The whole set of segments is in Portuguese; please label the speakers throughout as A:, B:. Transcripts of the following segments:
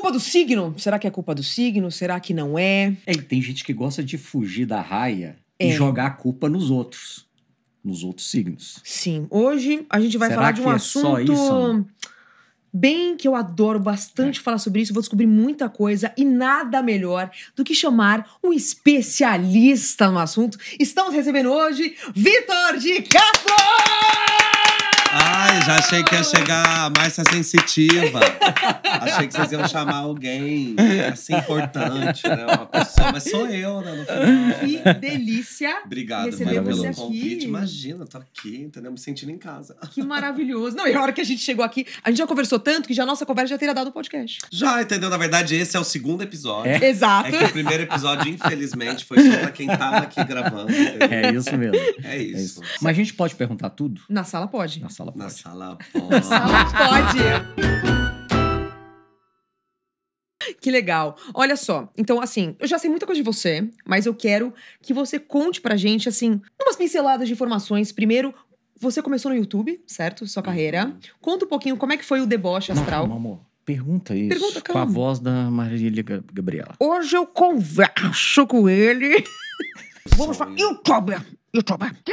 A: culpa do signo? Será que é culpa do signo? Será que não é? É, e tem gente que gosta de fugir da raia é. e jogar a culpa nos outros. Nos outros signos. Sim. Hoje a gente vai Será falar de um é assunto. Isso,
B: bem que eu adoro bastante é. falar sobre isso, vou descobrir muita coisa e nada melhor do que chamar um especialista no assunto. Estamos recebendo hoje Vitor de Castro!
C: Ai, já achei que ia chegar mais sensitiva. achei que vocês iam chamar alguém assim importante, né? Uma pessoa. Mas sou eu, né? No final. Que delícia. Obrigado, Mara, pelo aqui. convite. Imagina, tô aqui, entendeu? Me sentindo em casa. Que
B: maravilhoso. Não, e a hora que a gente chegou aqui, a gente já conversou tanto que já a nossa conversa já teria dado o podcast.
C: Já, entendeu? Na verdade, esse é o segundo episódio. É. Exato. É que o primeiro episódio, infelizmente, foi só pra quem tava tá aqui gravando. Entendeu? É isso mesmo. É isso. É isso.
A: Mas a gente pode perguntar tudo? Na sala pode. Na sala sala pode. Na sala pode. Na sala
C: pode.
B: que legal. Olha só, então assim, eu já sei muita coisa de você, mas eu quero que você conte pra gente, assim, umas pinceladas de informações. Primeiro, você começou no YouTube, certo? Sua carreira. Uhum. Conta um pouquinho como é que foi o deboche astral. Não, amor,
A: pergunta isso pergunta, calma. com a voz da Marília Gabriela. Hoje eu converso com ele. Vamos falar. YouTube, YouTube.
B: Quê?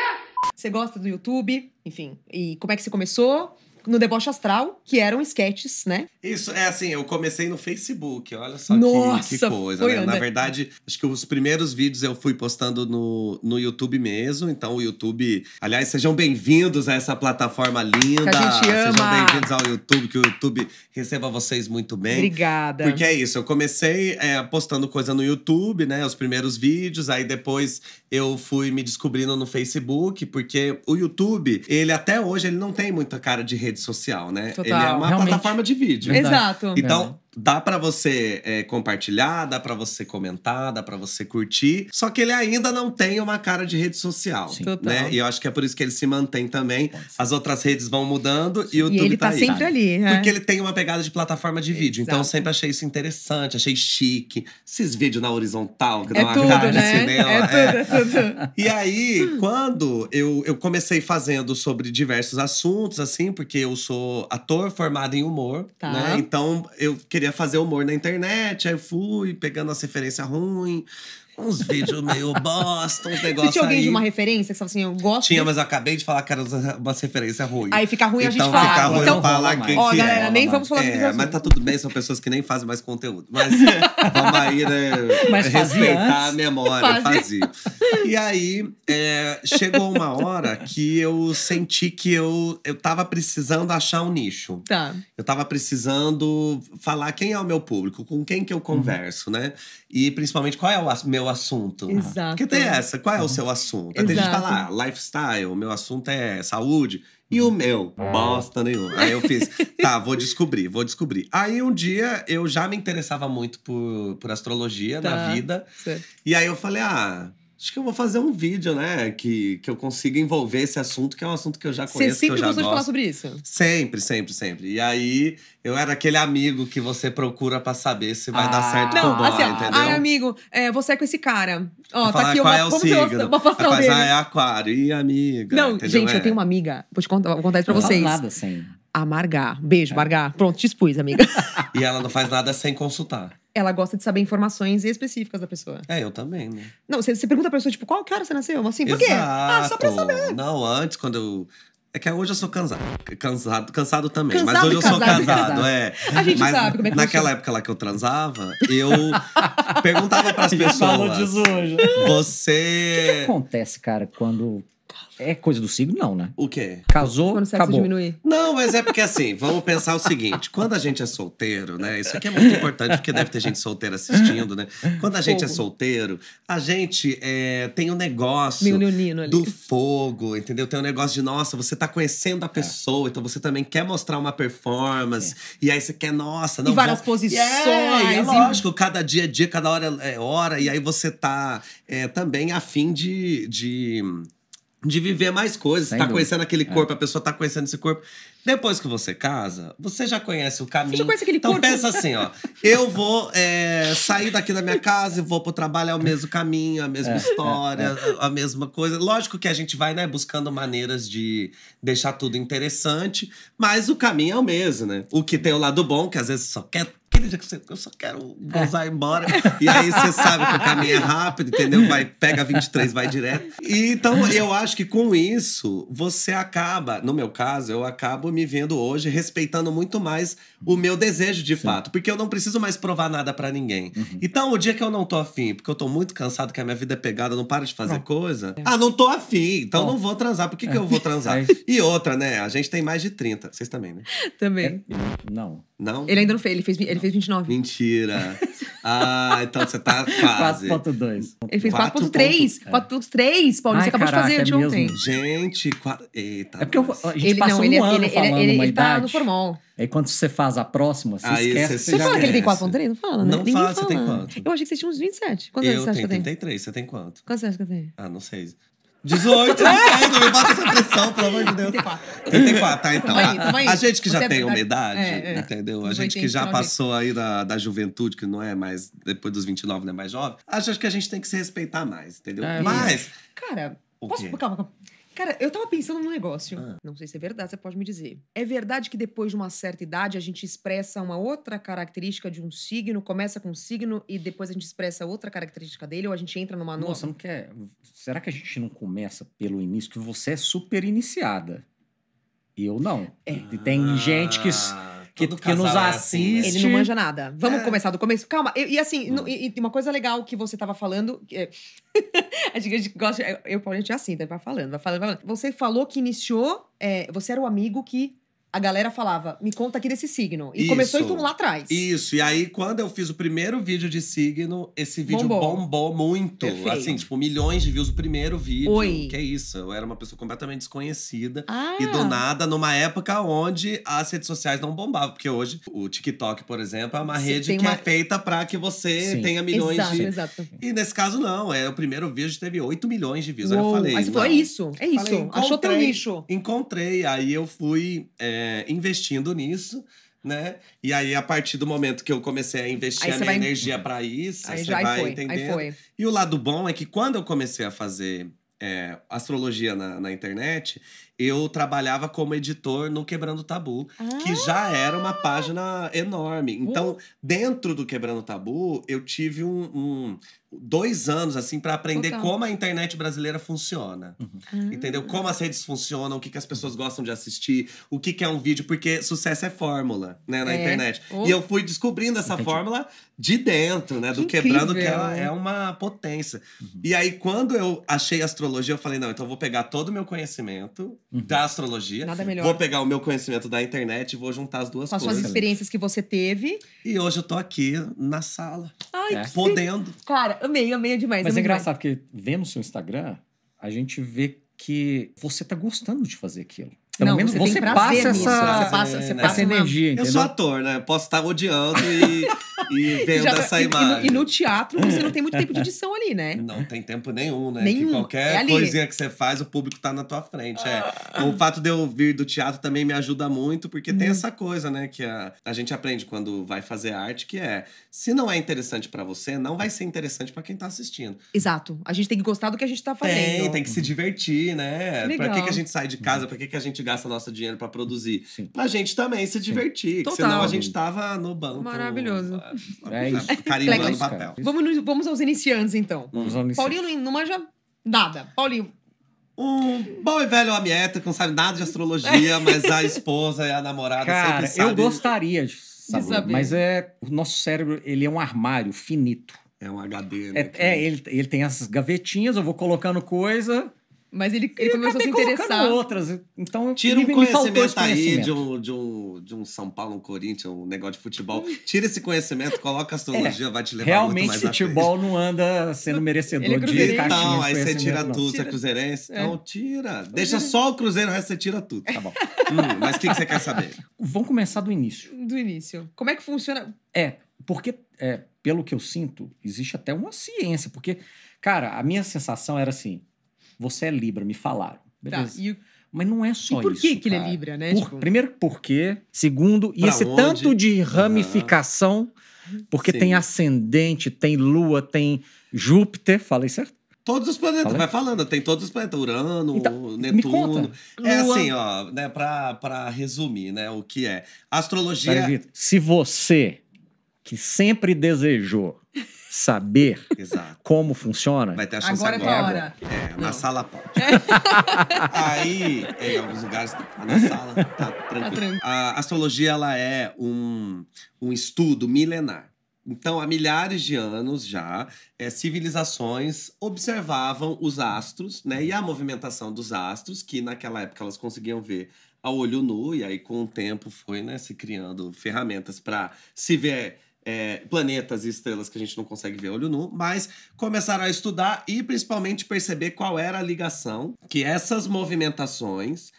B: Você gosta do YouTube, enfim. E como é que você começou? no Deboche Astral, que eram sketches, né?
C: Isso, é assim, eu comecei no Facebook, olha só Nossa, que, que coisa, né? Under. Na é? verdade, acho que os primeiros vídeos eu fui postando no, no YouTube mesmo, então o YouTube... Aliás, sejam bem-vindos a essa plataforma linda. Que a gente ama. Sejam bem-vindos ao YouTube, que o YouTube receba vocês muito bem.
B: Obrigada. Porque é
C: isso, eu comecei é, postando coisa no YouTube, né? Os primeiros vídeos, aí depois eu fui me descobrindo no Facebook, porque o YouTube, ele até hoje, ele não tem muita cara de rede rede social, né? Total, ele é uma realmente. plataforma de vídeo. Exato. Então, é. Dá para você é, compartilhar, dá para você comentar, dá para você curtir. Só que ele ainda não tem uma cara de rede social, Sim. Né? Total. né? E eu acho que é por isso que ele se mantém também. As outras redes vão mudando Sim. e o YouTube e ele tá, tá sempre aí. ali, né? Porque ele tem uma pegada de plataforma de vídeo. Então, Exato. Então sempre achei isso interessante, achei chique. Esses vídeos na horizontal que é dá uma tudo, cara né? de é cinema. É. é tudo, é. tudo. E aí, quando eu, eu comecei fazendo sobre diversos assuntos, assim, porque eu sou ator formado em humor, tá. né? Então eu queria queria fazer humor na internet, aí eu fui pegando as referências ruins, uns vídeos meio bosta, uns negócios. Você tinha alguém aí. de uma
B: referência que você assim, eu gosto. Tinha,
C: mas eu acabei de falar que era umas referências ruins. Aí
B: fica ruim então, a gente então, falar. Fica ruim então, falar quem ó, que é. galera, é. nem vamos falar é, Mas
C: tá tudo bem, são pessoas que nem fazem mais conteúdo. Mas vamos aí, né? Mas respeitar antes. a memória, fazer E aí, é, chegou uma hora que eu senti que eu, eu tava precisando achar um nicho. Tá. Eu tava precisando falar quem é o meu público, com quem que eu uhum. converso, uhum. né? E principalmente qual é o meu assunto? Exato. Porque tem essa, qual é o seu assunto? Exato. tem gente que fala, ah, lifestyle, meu assunto é saúde. E o meu? Bosta nenhuma. Aí eu fiz, tá, vou descobrir, vou descobrir. Aí um dia eu já me interessava muito por, por astrologia tá. na vida. Certo. E aí eu falei, ah, Acho que eu vou fazer um vídeo, né? Que, que eu consiga envolver esse assunto, que é um assunto que eu já conheço. Você sempre gostou de falar sobre isso? Sempre, sempre, sempre. E aí, eu era aquele amigo que você procura para saber se vai ah. dar certo ou não, assim, entendeu? Ai,
B: amigo, é, você é com esse cara. Ó, eu tá falar, aqui qual uma, é o como signo? uma pastel dele. Ah, é
C: aquário. Ih, amiga. Não, entendeu? gente, é. eu tenho
B: uma amiga. Vou te contar, vou contar isso pra não vocês. Não nada, sem amargar Beijo, é. Margar. Pronto, te expus, amiga.
C: e ela não faz nada sem consultar
B: ela gosta de saber informações específicas da pessoa.
C: É, eu também, né?
B: Não, você, pergunta pra pessoa, tipo, qual que hora você nasceu? Assim, por quê? Ah, só
C: pra saber. Não, antes, quando eu. É que hoje eu sou cansado. Cansado, cansado também. Cansado mas hoje eu é casado, sou casado, casado, é. A gente mas sabe como é que Naquela época lá que eu transava, eu perguntava pras pessoas. Falou disso hoje.
A: Você. O que, que acontece, cara, quando é coisa do signo, não, né?
C: O quê? Casou, Quando o sexo acabou. diminuir. Não, mas é porque assim, vamos pensar o seguinte: quando a gente é solteiro, né? Isso aqui é muito importante, porque deve ter gente solteira assistindo, né? Quando a gente é solteiro, a gente é, tem um negócio do fogo, entendeu? Tem um negócio de, nossa, você tá conhecendo a é. pessoa, então você também quer mostrar uma performance, é. e aí você quer, nossa, não. E várias vou... É, posições. É, é lógico, cada dia é dia, cada hora é hora, e aí você tá é, também afim de, de de viver mais coisas. Você tá conhecendo aquele é. corpo, é. a pessoa tá conhecendo esse corpo. Depois que você casa, você já conhece o caminho. Você já conhece aquele então, corpo. Então pensa assim, ó. Eu vou é, sair daqui da minha casa e vou pro trabalho, é o mesmo caminho, a mesma é, é história, é. a mesma coisa. Lógico que a gente vai, né, buscando maneiras de deixar tudo interessante, mas o caminho é o mesmo, né? O que tem o lado bom, que às vezes só quer aquele dia que você, eu só quero gozar e ir embora. É. E aí você sabe que o caminho é rápido, entendeu? Vai, pega 23, vai direto. E, então, eu acho que com isso, você acaba, no meu caso, eu acabo me vendo hoje respeitando muito mais o meu desejo de Sim. fato, porque eu não preciso mais provar nada para ninguém. Uhum. Então, o dia que eu não tô afim, porque eu tô muito cansado, que a minha vida é pegada, não para de fazer não. coisa. É. Ah, não tô afim, então Bom. não vou transar. Por que, é. que eu vou transar? É. E outra, né? A gente tem mais de 30. Vocês também, né? É. Também. Não. Não? Ele
B: ainda não fez, ele fez, ele fez
C: 29. Mentira. Ah, então você tá quase. 4.2. Ele fez 4.3.
B: 4.3 é. Paulinho, você acabou caraca, é de fazer de é ontem.
C: Gente, qua... Eita, é porque
A: eu, a gente ele, passa não, um ele, é, ano ele, falando ele, uma ele idade. Tá no formol. Aí quando você faz a próxima, você Aí esquece. Você, você
B: fala que ele tem 4.3? Não fala, né? Não Ninguém fala, fala, você tem quanto? Eu achei que você tinha uns 27. Quantos anos você acha que eu tenho?
C: 33, você tem quanto?
B: Quantos anos que eu tenho?
C: Ah, não sei. 18, não sei, não me bota essa pressão, pelo amor de Deus. 34. 34, tá, então. Toma aí, toma aí. A gente que já Você tem uma idade, é, é. entendeu? A gente que já passou aí da, da juventude, que não é mais, depois dos 29 não é mais jovem, acho que a gente tem que se respeitar mais, entendeu? É, Mas,
B: Cara, o posso, quê? calma, calma. Cara, eu tava pensando num negócio. Ah. Não sei se é verdade, você pode me dizer. É verdade que depois de uma certa idade a gente expressa uma outra característica de um signo, começa com um signo e depois a gente expressa outra característica dele ou a gente entra numa nova? Nossa, não
A: quer. Será que a gente não começa pelo início? Que você é super iniciada. Eu não. É. Tem ah. gente que que, que nos é assiste. Assim, né? Ele não manja
B: nada. Vamos é. começar do começo. Calma, e, e assim, e, e, uma coisa legal que você tava falando. É... a gente gosta. Eu, Paulo, a gente é assim, né? vai falando, vai falando, vai falando. Você falou que iniciou. É, você era o amigo que a galera falava, me conta aqui desse signo. E isso. começou então lá atrás.
C: Isso, e aí quando eu fiz o primeiro vídeo de signo, esse vídeo bombou, bombou muito. Perfeito. Assim, tipo, milhões de views o primeiro vídeo. Oi. Que é isso, eu era uma pessoa completamente desconhecida. Ah. E do nada, numa época onde as redes sociais não bombavam. Porque hoje, o TikTok, por exemplo, é uma Sim, rede que uma... é feita pra que você Sim. tenha milhões exato, de… Exato, E nesse caso, não. É, o primeiro vídeo teve 8 milhões de views. Uou. Aí eu falei… mas você falou, é isso, é isso. Falei, Achou teu nicho. Encontrei, aí eu fui… É, é, investindo nisso. Né? E aí, a partir do momento que eu comecei a investir aí a minha vai... energia para isso, aí você vai foi, entendendo. E o lado bom é que quando eu comecei a fazer é, astrologia na, na internet, eu trabalhava como editor no Quebrando Tabu, ah! que já era uma ah! página enorme. Então, uh! dentro do Quebrando Tabu, eu tive um, um dois anos assim para aprender Total. como a internet brasileira funciona. Uhum. Entendeu? Ah. Como as redes funcionam, o que, que as pessoas gostam de assistir, o que, que é um vídeo, porque sucesso é fórmula, né, na é. internet. Oh. E eu fui descobrindo essa Entendi. fórmula de dentro, né, que do incrível. quebrando que é ela é uma potência. Uhum. E aí quando eu achei astrologia, eu falei, não, então eu vou pegar todo o meu conhecimento Uhum. da astrologia. Nada melhor. Vou pegar o meu conhecimento da internet e vou juntar as duas Com coisas. Com as suas experiências
B: que você teve.
C: E hoje eu tô aqui na sala. Ai, é. Podendo.
B: Cara, amei, amei demais. Mas é amei é engraçado
C: demais.
A: porque vendo o seu Instagram, a gente vê que você tá gostando de fazer aquilo. Pelo não, menos você, você passa essa, nisso, você passa, você né? passa essa energia. Eu sou
C: ator, né? Posso estar odiando e, e vendo Já, tá- essa imagem. E, e, no
B: teatro você não tem muito tempo de edição ali, né? Não
C: tem tempo nenhum, né? Nenhum. Que qualquer é coisinha que você faz, o público tá na tua frente. É. Ah. É. O fato de eu vir do teatro também me ajuda muito, porque hum. tem uhum. essa coisa, né? Que a, a gente aprende quando vai fazer arte, que é se não é interessante para você, não vai ser interessante para quem tá assistindo. Exato. A gente
B: tem que gostar do que a gente tá fazendo. Tem,
C: tem que se divertir, né? Que Pra que, que a gente sai de casa? Pra que, que a gente gasta nosso dinheiro para produzir. Sim. Pra gente também se divertir. Total. Senão a gente tava no banco. Maravilhoso.
B: Ah, é ah, isso. Carimbando no papel. Vamos, vamos aos iniciantes, então. Vamos aos iniciantes. Paulinho não
C: manja nada. Paulinho, um bom e velho Amieta, que não sabe nada de astrologia, mas a esposa e a namorada Cara, sempre sabem. Eu gostaria de saber, de saber, mas é,
A: o nosso cérebro ele é um armário finito. É um HD, né? É, é ele, ele tem essas gavetinhas, eu vou colocando coisa mas ele, ele começou a se interessar. outras. Então, Tira um me, conhecimento, me conhecimento. aí de
C: um, de, um, de um São Paulo, um Corinthians, um negócio de futebol. Tira esse conhecimento, coloca a astrologia, é, vai te levar Realmente, muito mais futebol
A: não anda sendo é merecedor é de Então, aí você tira tudo, tira. você é cruzeirense. É. Então,
C: tira. Deixa só o Cruzeiro, o resto você tira tudo. Tá bom. hum, mas o que, que você quer saber?
A: Vamos começar do início.
B: Do início. Como é que funciona?
A: É, porque, é, pelo que eu sinto, existe até uma ciência. Porque, cara, a minha sensação era assim você é Libra, me falaram. Tá, Beleza. Tá, Mas não é só isso. E por isso, que, que ele é Libra, né? Por, tipo... Primeiro, por quê? Segundo, e esse onde? tanto de ramificação, uhum. porque Sim. tem ascendente, tem Lua, tem Júpiter, falei certo?
C: Todos os planetas, Falei? vai falando, tem todos os planetas, Urano, então, Netuno. É Lua. assim, ó, né, pra, pra resumir, né, o que é. Astrologia. Vitor,
A: se você que sempre desejou saber Exato. como funciona. Vai ter a chance agora. É agora. É, é na sala pode.
C: Aí, em alguns lugares, tá, tá na sala, tá, tá tranquilo. Tá tranquilo. A astrologia, ela é um, um estudo milenar. Então, há milhares de anos já, é, civilizações observavam os astros, né? E a movimentação dos astros, que naquela época elas conseguiam ver a olho nu, e aí com o tempo foi né, se criando ferramentas para se ver é, planetas e estrelas que a gente não consegue ver olho nu, mas começaram a estudar e principalmente perceber qual era a ligação que essas movimentações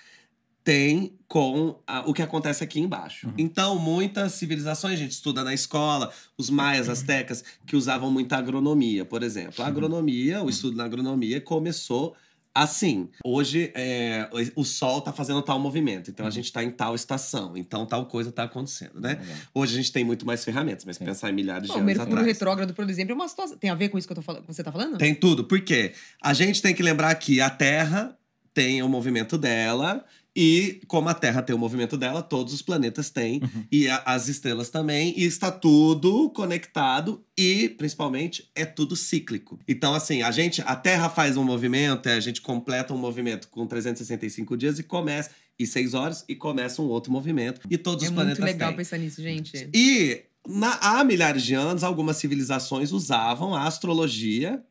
C: têm com a, o que acontece aqui embaixo. Uhum. Então, muitas civilizações a gente estuda na escola, os maias, astecas, que usavam muita agronomia, por exemplo. A uhum. agronomia, o uhum. estudo na agronomia começou Assim, hoje é, o Sol está fazendo tal movimento, então uhum. a gente está em tal estação, então tal coisa está acontecendo, né? Uhum. Hoje a gente tem muito mais ferramentas, mas pensar em milhares Bom, de anos Mercúrio atrás. retrógrado,
B: por exemplo, é uma situação. Tem a ver com isso que, eu tô que você está falando? Tem
C: tudo, porque a gente tem que lembrar que a Terra tem o movimento dela, e como a Terra tem o movimento dela, todos os planetas têm, uhum. e a, as estrelas também, e está tudo conectado e, principalmente, é tudo cíclico. Então, assim, a gente, a Terra faz um movimento, é, a gente completa um movimento com 365 dias e começa e seis horas e começa um outro movimento e todos é os planetas têm. É muito legal têm.
B: pensar nisso, gente.
C: E na, há milhares de anos, algumas civilizações usavam a astrologia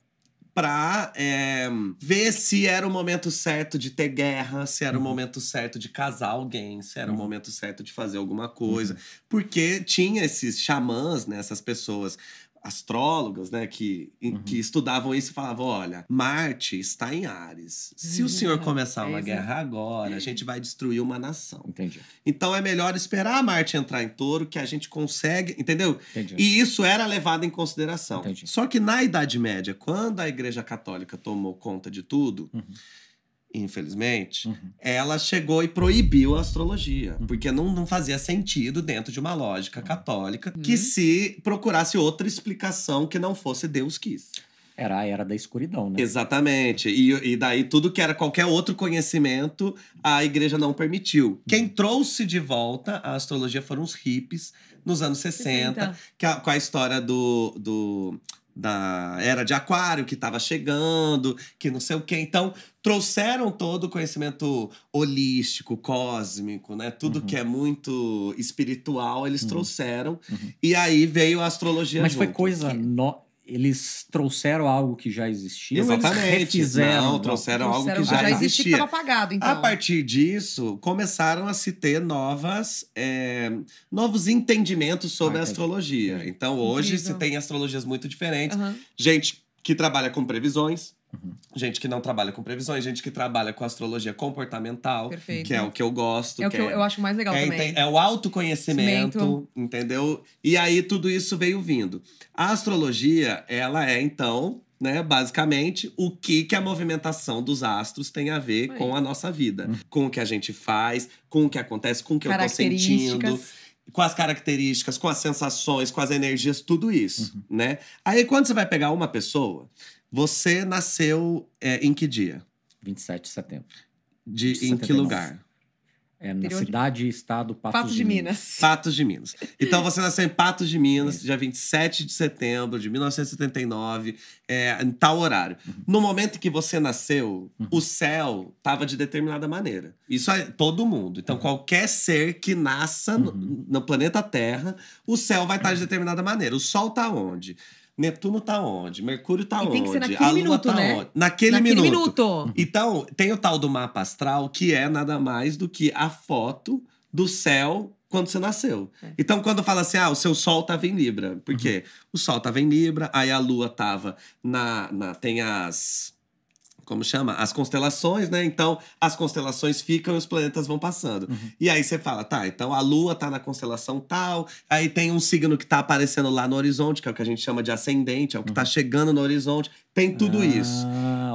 C: pra é, ver se era o momento certo de ter guerra, se era uhum. o momento certo de casar alguém, se era uhum. o momento certo de fazer alguma coisa. Uhum. Porque tinha esses xamãs, né, essas pessoas astrólogas, né, que, uhum. que estudavam isso e falavam: olha, Marte está em Ares. Se uhum. o senhor começar é uma é guerra agora, a gente vai destruir uma nação. Entendi. Então é melhor esperar a Marte entrar em touro, que a gente consegue, entendeu? Entendi. E isso era levado em consideração. Entendi. Só que na Idade Média, quando a Igreja Católica tomou conta de tudo, uhum infelizmente, uhum. ela chegou e proibiu a astrologia, uhum. porque não, não fazia sentido dentro de uma lógica uhum. católica uhum. que se procurasse outra explicação que não fosse Deus quis. Era a era da escuridão, né? Exatamente. E, e daí tudo que era qualquer outro conhecimento, a igreja não permitiu. Uhum. Quem trouxe de volta a astrologia foram os hippies nos anos 60, 60. Que a, com a história do, do da era de aquário que estava chegando, que não sei o quê. Então, trouxeram todo o conhecimento holístico, cósmico, né? Tudo uhum. que é muito espiritual, eles uhum. trouxeram. Uhum. E aí veio a astrologia Mas junto, foi
A: coisa no eles trouxeram algo que já existia. Exatamente. eles refizeram, não, trouxeram, não, trouxeram algo que já, já existia. Que estava apagado, então. A
C: partir disso, começaram a se ter novas, é, novos entendimentos sobre ah, a astrologia. Então, hoje Incrível. se tem astrologias muito diferentes. Uhum. Gente que trabalha com previsões, Uhum. Gente que não trabalha com previsões, gente que trabalha com astrologia comportamental, Perfeito. que é o que eu gosto. É o que, eu, é, eu acho
B: mais legal é, também. É
C: o autoconhecimento, Cimento. entendeu? E aí tudo isso veio vindo. A astrologia, ela é então, né, basicamente, o que, que a movimentação dos astros tem a ver com a nossa vida. Com o que a gente faz, com o que acontece, com o que eu tô sentindo com as características, com as sensações, com as energias, tudo isso, uhum. né? Aí quando você vai pegar uma pessoa, você nasceu é, em que dia? 27 de setembro. De, de em que lugar? É, na cidade e estado Patos, Patos de, Minas. Minas. Patos de Minas. Então você nasceu em Patos de Minas, é. dia 27 de setembro de 1979, é, em tal horário. Uhum. No momento em que você nasceu, uhum. o céu estava de determinada maneira. Isso é todo mundo. Então uhum. qualquer ser que nasça no, uhum. no, planeta Terra, o céu vai estar de determinada maneira. O sol está onde? Netuno tá onde? Mercúrio tá e onde? Tem que ser naquele a Lua minuto, tá né? onde? Naquele, naquele minuto. minuto. Então, tem o tal do mapa astral, que é nada mais do que a foto do céu quando você nasceu. É. Então, quando fala assim, ah, o seu sol tava em Libra. Por quê? Uhum. O sol tava em Libra, aí a Lua tava na. na tem as como chama? As constelações, né? Então, as constelações ficam e os planetas vão passando. Uhum. E aí você fala, tá, então a Lua tá na constelação tal, aí tem um signo que tá aparecendo lá no horizonte, que é o que a gente chama de ascendente, é o que tá uhum. tá chegando no horizonte. Tem tudo ah, isso.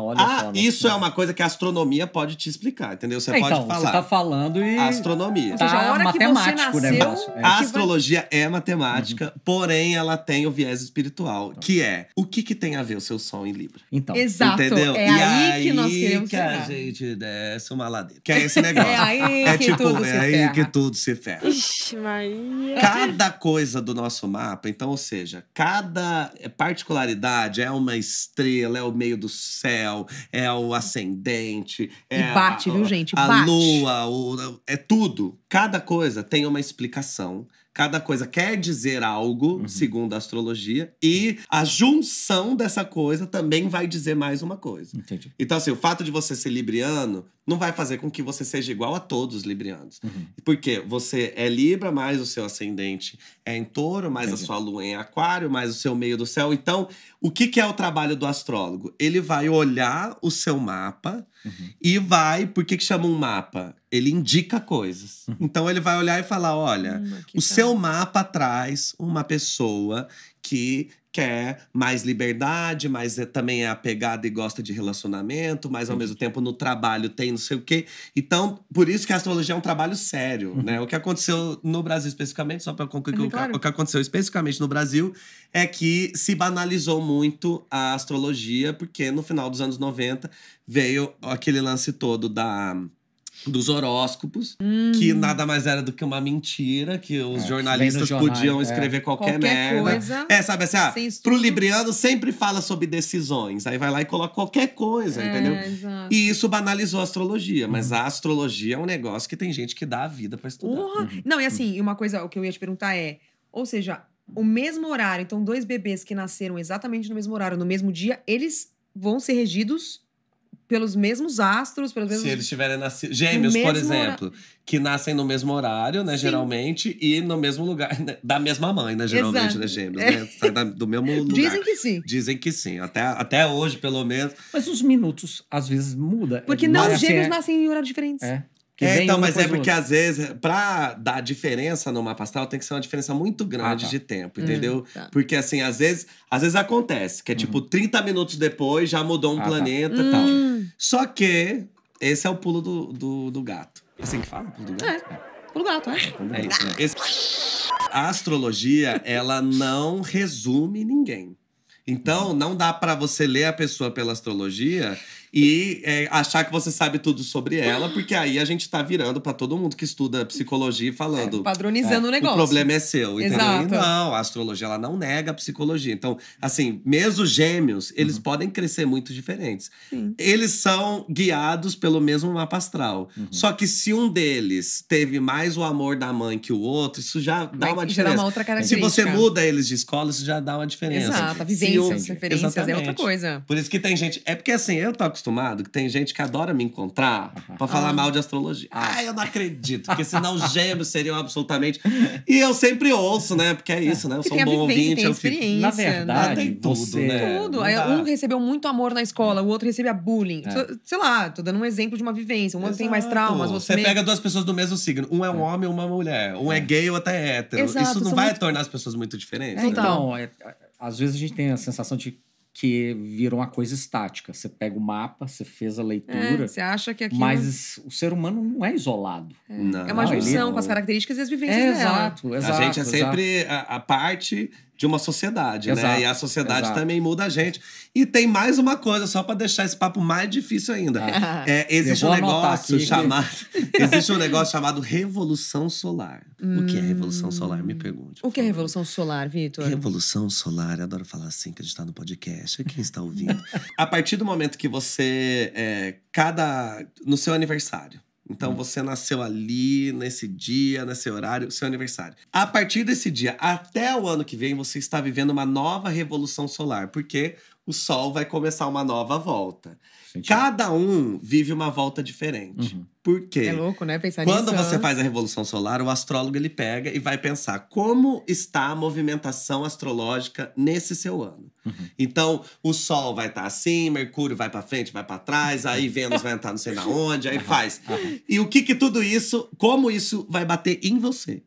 C: Olha ah, só, né? isso é uma coisa que a astronomia pode te explicar, entendeu? Você é, então, pode falar. Você tá falando e. Astronomia. Tá seja, a tá hora matemático que você né, nasceu, negócio. É. A astrologia é matemática, uhum. porém ela tem o viés espiritual, então. que é o que, que tem a ver o seu sol em Libra. Então. Exato. Entendeu? É e aí aí que nós queremos que chegar. a gente desce uma ladeira. Que é esse negócio. É aí é que tipo, tudo é se aí que tudo se ferra. Ixi,
B: Maria. Cada
C: coisa do nosso mapa, então, ou seja, cada particularidade é uma estrela, é o meio do céu, é o ascendente. É e bate,
B: a, viu, gente? A bate. lua,
C: o, é tudo. Cada coisa tem uma explicação Cada coisa quer dizer algo, uhum. segundo a astrologia, e a junção dessa coisa também vai dizer mais uma coisa. Entendi. Então, assim, o fato de você ser libriano não vai fazer com que você seja igual a todos os librianos. Uhum. Porque você é Libra, mais o seu ascendente é em touro, mais Entendi. a sua lua é em aquário, mais o seu meio do céu. Então, o que, que é o trabalho do astrólogo? Ele vai olhar o seu mapa Uhum. E vai, por que, que chama um mapa? Ele indica coisas. Uhum. Então ele vai olhar e falar: olha, hum, o tá. seu mapa traz uma pessoa que quer mais liberdade, mas é, também é apegada e gosta de relacionamento, mas ao mesmo tempo no trabalho tem não sei o quê. Então, por isso que a astrologia é um trabalho sério, uhum. né? O que aconteceu no Brasil especificamente, só para concluir, uhum, o, claro. o que aconteceu especificamente no Brasil é que se banalizou muito a astrologia, porque no final dos anos 90 veio aquele lance todo da dos horóscopos, hum. que nada mais era do que uma mentira, que os é, jornalistas jornal, podiam é. escrever é. qualquer, qualquer, merda. Coisa, é, sabe assim, ah, pro Libriano sempre fala sobre decisões. Aí vai lá e coloca qualquer coisa, é, entendeu? Exato. E isso banalizou a astrologia, mas uhum. a astrologia é um negócio que tem gente que dá a vida para estudar.
B: Uhum. Não, e assim, uhum. uma coisa o que eu ia te perguntar é, ou seja, o mesmo horário, então dois bebês que nasceram exatamente no mesmo horário, no mesmo dia, eles vão ser regidos pelos mesmos astros, pelos mesmos... Se eles
C: tiverem nascido. Gêmeos, por exemplo, hora... que nascem no mesmo horário, né? Sim. Geralmente, e no mesmo lugar. Né, da mesma mãe, né? Geralmente, né, Exato. né? Gêmeos, né? É. do mesmo lugar. Dizem que sim. Dizem que sim. Até, até hoje, pelo menos. Mas os minutos, às vezes, muda. Porque não, Mas, os é assim, gêmeos assim, é...
B: nascem em horários diferentes. É
C: é, então, mas é porque às vezes, pra dar diferença numa pastel, tem que ser uma diferença muito ah, grande ah, tá. de tempo, entendeu? Hum, tá. Porque assim, às vezes, às vezes acontece, que é tipo 30 uhum. minutos depois já mudou um ah, tá. planeta tá. e tal. Hum. Só que esse é o pulo do, do, do gato. É assim que fala? Pulo do gato?
B: É. Pulo né? do gato, é. É isso, né?
C: Esse... A astrologia, ela não resume ninguém. Então, uhum. não dá para você ler a pessoa pela astrologia e é, achar que você sabe tudo sobre ela, porque aí a gente tá virando para todo mundo que estuda psicologia falando. É, padronizando é, o negócio. O problema é seu, entendeu? Exato. E não, a astrologia ela não nega a psicologia. Então, assim, mesmo gêmeos, eles uhum. podem crescer muito diferentes. Sim. Eles são guiados pelo mesmo mapa astral. Uhum. Só que se um deles teve mais o amor da mãe que o outro, isso já dá Vai, uma diferença. Uma se você muda eles de escola, isso já dá uma diferença. Exato, a vivência referências, referências é outra coisa. Por isso que tem gente. É porque assim, eu tô acostumado que tem gente que adora me encontrar pra para falar ah. mal de astrologia. Ah, eu não acredito, porque senão os gêmeos seriam absolutamente. E eu sempre ouço, né? Porque é isso, né? Eu sou um bom ouvinte. Tem eu fico... Na né? verdade, tudo, né? né? Tudo. um
B: recebeu muito amor na escola, o outro recebia bullying. É. Sei lá, tô dando um exemplo de uma vivência. Um outro tem mais traumas, Você pega
C: duas pessoas do mesmo signo. Um é um é. homem, uma mulher. Um é, é. gay, outro é hétero. Exato, isso não vai muito... tornar as pessoas muito diferentes. Então,
A: é, né? às vezes a gente tem a sensação de que viram uma coisa estática. Você pega o mapa, você fez a leitura. É, você acha que aquilo... Mas o ser humano não é isolado. É, não,
B: é uma junção com as é características e as vivências é, dela. Exato,
C: exato. A gente é sempre a, a, parte de uma sociedade, né? Exato. né? E a sociedade Exato. também muda a gente. E tem mais uma coisa, só para deixar esse papo mais difícil ainda. Ah. É, existe um negócio chamado. existe um negócio chamado Revolução Solar. Hum. O que é Revolução Solar? Me hum. pergunte.
B: O que é Revolução Solar, Vitor?
C: Revolução Solar, eu adoro falar assim, que a gente está no podcast, é quem está ouvindo. a partir do momento que você. É, cada. no seu aniversário. Então uhum. você nasceu ali, nesse dia, nesse horário, seu aniversário. A partir desse dia até o ano que vem, você está vivendo uma nova revolução solar, porque o Sol vai começar uma nova volta. Sentido. Cada um vive uma volta diferente. Uhum. Por quê? É
B: louco, né? Pensar Quando nisso. você faz
C: a revolução solar, o astrólogo ele pega e vai pensar como está a movimentação astrológica nesse seu ano. Uhum. Então, o sol vai estar tá assim, Mercúrio vai para frente, vai para trás, aí Vênus vai entrar não sei na onde, aí faz. E o que que tudo isso, como isso vai bater em você?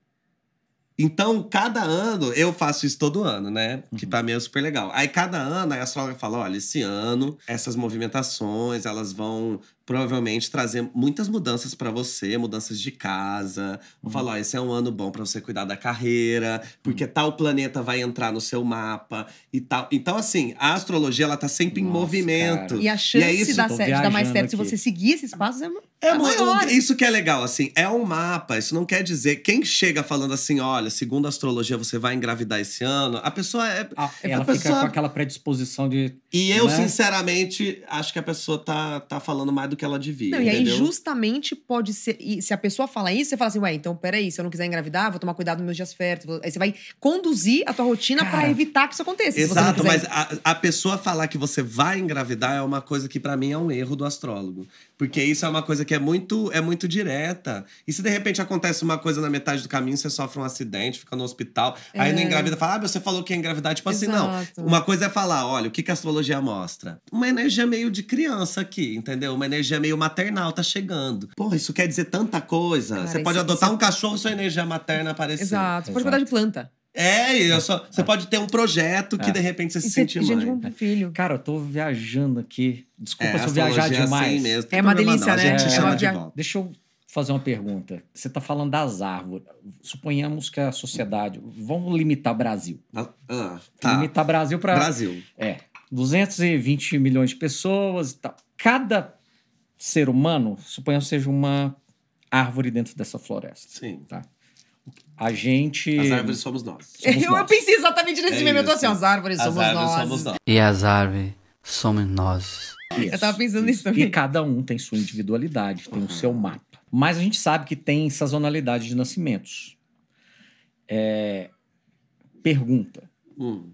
C: Então, cada ano, eu faço isso todo ano, né? Que uhum. pra mim é super legal. Aí, cada ano, a astróloga fala: olha, esse ano, essas movimentações, elas vão provavelmente trazer muitas mudanças para você, mudanças de casa. Vou uhum. falar, esse é um ano bom para você cuidar da carreira, porque uhum. tal planeta vai entrar no seu mapa e tal. Então assim, a astrologia ela tá sempre Nossa, em movimento. Cara. E a chance e é isso, da, dar mais certo aqui. se você
B: seguir esses passos é é, é maior.
C: Isso que é legal, assim, é um mapa. Isso não quer dizer. Quem chega falando assim, olha, segundo a astrologia, você vai engravidar esse ano, a pessoa é. é ela a pessoa... fica com aquela predisposição de. E eu, né? sinceramente, acho que a pessoa tá, tá falando mais do do que ela devia. Não, e aí,
B: justamente, pode ser. E se a pessoa fala isso, você fala assim, ué, então peraí, se eu não quiser engravidar, vou tomar cuidado nos meus dias férteis. Aí você vai conduzir a tua rotina para evitar que isso aconteça. Exato, mas
C: a, a pessoa falar que você vai engravidar é uma coisa que, para mim, é um erro do astrólogo. Porque isso é uma coisa que é muito, é muito direta. E se de repente acontece uma coisa na metade do caminho, você sofre um acidente, fica no hospital, é. aí não é. engravida, fala, ah, você falou que é engravidar. Tipo Exato. assim, não. Uma coisa é falar, olha, o que, que a astrologia mostra? Uma energia meio de criança aqui, entendeu? Uma energia meio maternal tá chegando. Porra, isso quer dizer tanta coisa. Cara, você pode adotar é um cachorro, sua energia materna aparecer. Exato. Você pode Exato. de planta. É, eu só, você pode ter um projeto que é. de repente você se sente mais. Gente, com um filho. Cara, eu tô viajando aqui. Desculpa é, se eu viajar é assim demais. Assim mesmo, é uma delícia, não. né? A gente chama uma... de volta.
A: Deixa eu fazer uma pergunta. Você está falando das árvores. Suponhamos que a sociedade. Vamos limitar Brasil. Ah,
C: ah, tá. Limitar
A: Brasil para. Brasil. É. 220 milhões de pessoas e tal. Cada ser humano, suponhamos seja uma árvore dentro dessa floresta. Sim. Tá? A gente. As árvores somos nós. Somos eu, nós. pensei exatamente nesse é mesmo. Eu tô assim, as árvores, as somos, árvores nós. somos nós. E as árvores somos nós. Isso. Eu tava pensando nisso também. E cada um tem sua individualidade, tem uhum. o seu mapa. Mas a gente sabe que tem sazonalidade de nascimentos. É... Pergunta. Hum.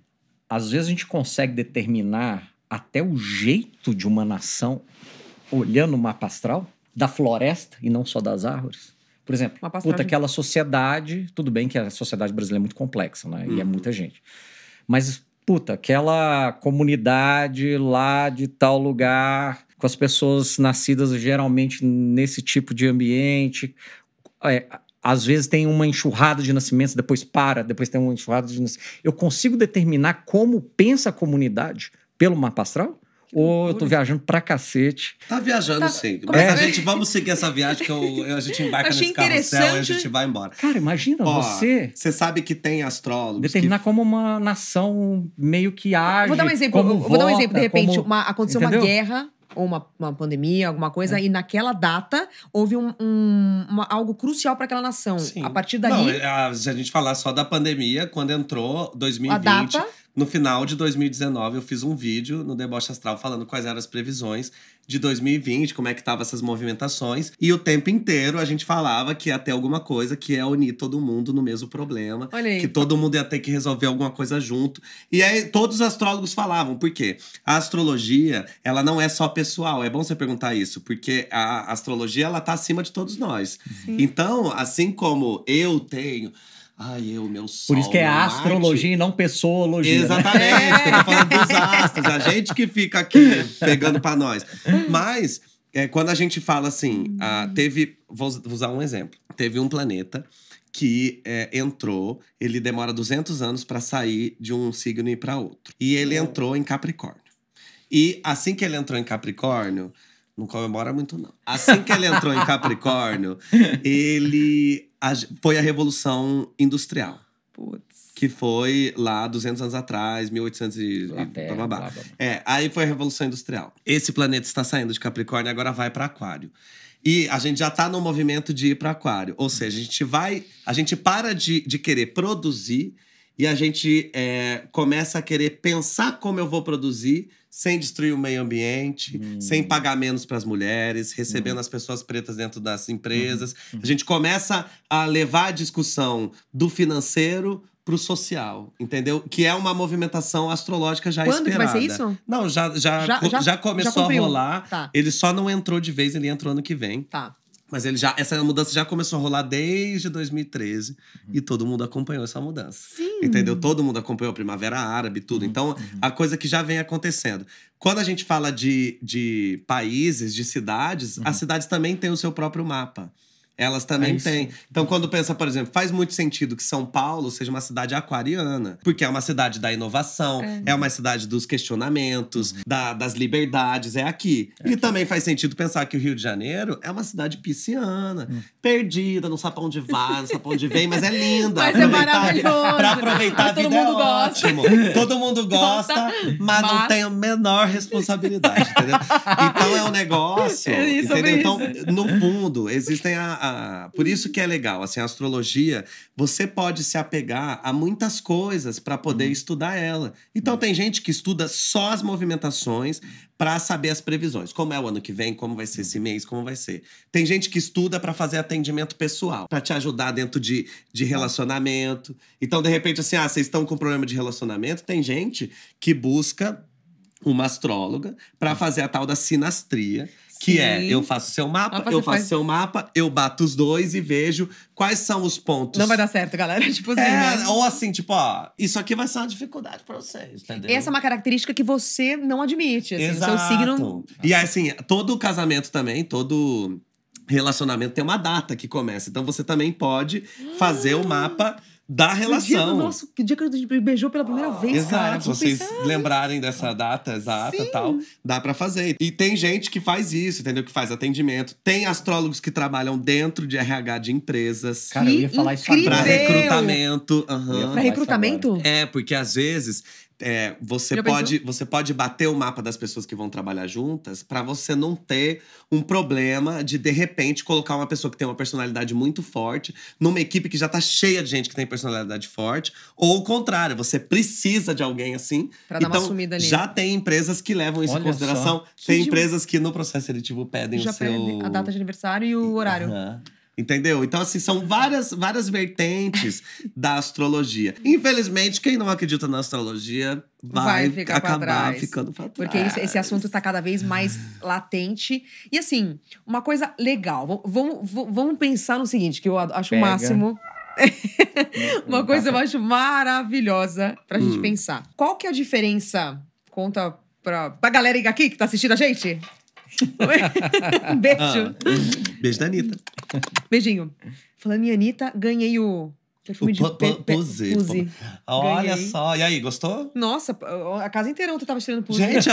A: Às vezes a gente consegue determinar até o jeito de uma nação olhando o mapa astral da floresta e não só das árvores? Por exemplo, puta, aquela sociedade, tudo bem que a sociedade brasileira é muito complexa, né? Uhum. E é uhum. muita gente. Mas, puta, aquela comunidade lá de tal lugar, com as pessoas nascidas geralmente nesse tipo de ambiente. É, às vezes tem uma enxurrada de nascimentos, depois para, depois tem uma enxurrada de nascimentos. Eu consigo determinar como pensa a comunidade pelo mapa astral? Ô, oh, eu tô viajando pra
C: cacete. Tá viajando tá, sempre. Mas é? a gente, vamos seguir essa viagem que eu, eu a gente embarca Achei nesse carrossel e a gente vai embora. Cara, imagina você... Você sabe que tem astrólogos Determinar que... como uma nação meio que age, Vou dar um exemplo, vou vota, dar um exemplo. De repente, como... uma,
B: aconteceu Entendeu? uma guerra ou uma, uma pandemia, alguma coisa, é. e naquela data houve um, um uma, algo crucial para aquela nação. Sim. A partir daí. Não,
C: é, se a gente falar só da pandemia, quando entrou 2020, a data, no final de 2019, eu fiz um vídeo no Deboche Astral falando quais eram as previsões de 2020, como é que estavam essas movimentações. E o tempo inteiro a gente falava que ia ter alguma coisa que ia unir todo mundo no mesmo problema. Que todo mundo ia ter que resolver alguma coisa junto. E aí todos os astrólogos falavam, por quê? A astrologia, ela não é só pessoal. É bom você perguntar isso, porque a astrologia, ela tá acima de todos nós. Sim. Então, assim como eu tenho Ai, eu, meu sol. Por isso que é astrologia
A: Marte. e não pessoologia. Né?
C: Exatamente, né? falando dos astros, a gente que fica aqui pegando para nós. Mas, é, quando a gente fala assim, ah, uhum. teve. Vou usar um exemplo. Teve um planeta que é, entrou, ele demora 200 anos para sair de um signo e para outro. E ele entrou em Capricórnio. E assim que ele entrou em Capricórnio, não comemora muito não. Assim que ele entrou em Capricórnio, ele a, foi a Revolução Industrial. Putz. Que foi lá 200 anos atrás, 1800 e. Terra, blá, blá, blá. É, aí foi a Revolução Industrial. Esse planeta está saindo de Capricórnio agora vai para Aquário. E a gente já está no movimento de ir para Aquário. Ou seja, a gente vai. A gente para de, de querer produzir e a gente é, começa a querer pensar como eu vou produzir sem destruir o meio ambiente, hum. sem pagar menos para as mulheres, recebendo hum. as pessoas pretas dentro das empresas. Hum. A gente começa a levar a discussão do financeiro para o social, entendeu? Que é uma movimentação astrológica já Quando esperada. Quando vai ser isso? Não, já, já, já, já, já começou já a rolar. Tá. Ele só não entrou de vez, ele entrou ano que vem. Tá. Mas ele já, essa mudança já começou a rolar desde 2013 uhum. e todo mundo acompanhou essa mudança. Sim. Entendeu? Todo mundo acompanhou a Primavera Árabe, tudo. Uhum. Então, a uhum. coisa que já vem acontecendo. Quando a gente fala de, de países, de cidades, uhum. as cidades também têm o seu próprio mapa. Elas também é têm. Então, quando pensa, por exemplo, faz muito sentido que São Paulo seja uma cidade aquariana, porque é uma cidade da inovação, é, é uma cidade dos questionamentos, uhum. da, das liberdades, é aqui. É e aqui. também faz sentido pensar que o Rio de Janeiro é uma cidade pisciana, hum. perdida, no sapão de não no sapão de vem, mas é linda. Mas é aproveitar, é maravilhoso. Pra aproveitar a vida todo é mundo é gosta. ótimo. Todo mundo gosta, mas, mas, não tem a menor responsabilidade, entendeu? Então é um negócio, é isso, é entendeu? Então, no mundo, existem a, a por isso que é legal, assim, a astrologia, você pode se apegar a muitas coisas para poder uhum. estudar ela. Então uhum. tem gente que estuda só as movimentações para saber as previsões, como é o ano que vem, como vai ser esse uhum. mês, como vai ser. Tem gente que estuda para fazer atendimento pessoal, para te ajudar dentro de, de tá. relacionamento. Então, de repente, assim, ah, vocês estão com problema de relacionamento, tem gente que busca uma astróloga para uhum. fazer a tal da sinastria, que é, eu faço seu mapa, mapa eu faço faz... seu mapa, eu bato os dois e vejo quais são os pontos. Não vai dar certo, galera. Tipo assim. É, né? Ou assim, tipo, ó, isso aqui vai ser uma dificuldade pra vocês, entendeu? Essa é uma
B: característica que você não admite. Assim, Exato. seu signo.
C: E assim, todo casamento também, todo relacionamento tem uma data que começa. Então você também pode fazer o mapa da relação. No dia nosso,
B: dia que a gente beijou pela primeira ah, vez, exato, cara. Se vocês
C: pensar. lembrarem dessa data exata e tal, dá para fazer. E tem gente que faz isso, entendeu? Que faz atendimento. Tem astrólogos que trabalham dentro de RH de empresas. Cara, eu ia falar isso agora. Pra recrutamento. Uhum. Pra
B: recrutamento?
C: É, porque às vezes é, você, pode, você pode bater o mapa das pessoas que vão trabalhar juntas para você não ter um problema de, de repente, colocar uma pessoa que tem uma personalidade muito forte numa equipe que já tá cheia de gente que tem personalidade forte, ou o contrário, você precisa de alguém assim. Pra então, dar uma então, sumida ali. Já tem empresas que levam isso Olha em consideração, só. tem que empresas de... que no processo seletivo pedem já o seu... a data de
B: aniversário e o horário.
C: Uhum. Entendeu? Então, assim, são várias, várias vertentes da astrologia. Infelizmente, quem não acredita na astrologia vai, vai acabar pra ficando pra trás. Porque esse
B: assunto tá cada vez mais latente. E, assim, uma coisa legal. Vamos, vamos pensar no seguinte, que eu acho o máximo. uma coisa eu acho maravilhosa pra gente hum. pensar. Qual que é a diferença? Conta pra, pra galera aqui que tá assistindo a gente.
C: Beijo. Ah, beijo da Anitta.
B: Beijinho. Falando em Anitta, ganhei o Perfume de pe Olha Ganhei.
C: só. E aí, gostou?
B: Nossa, a casa inteira ontem tava tirando pose. Gente,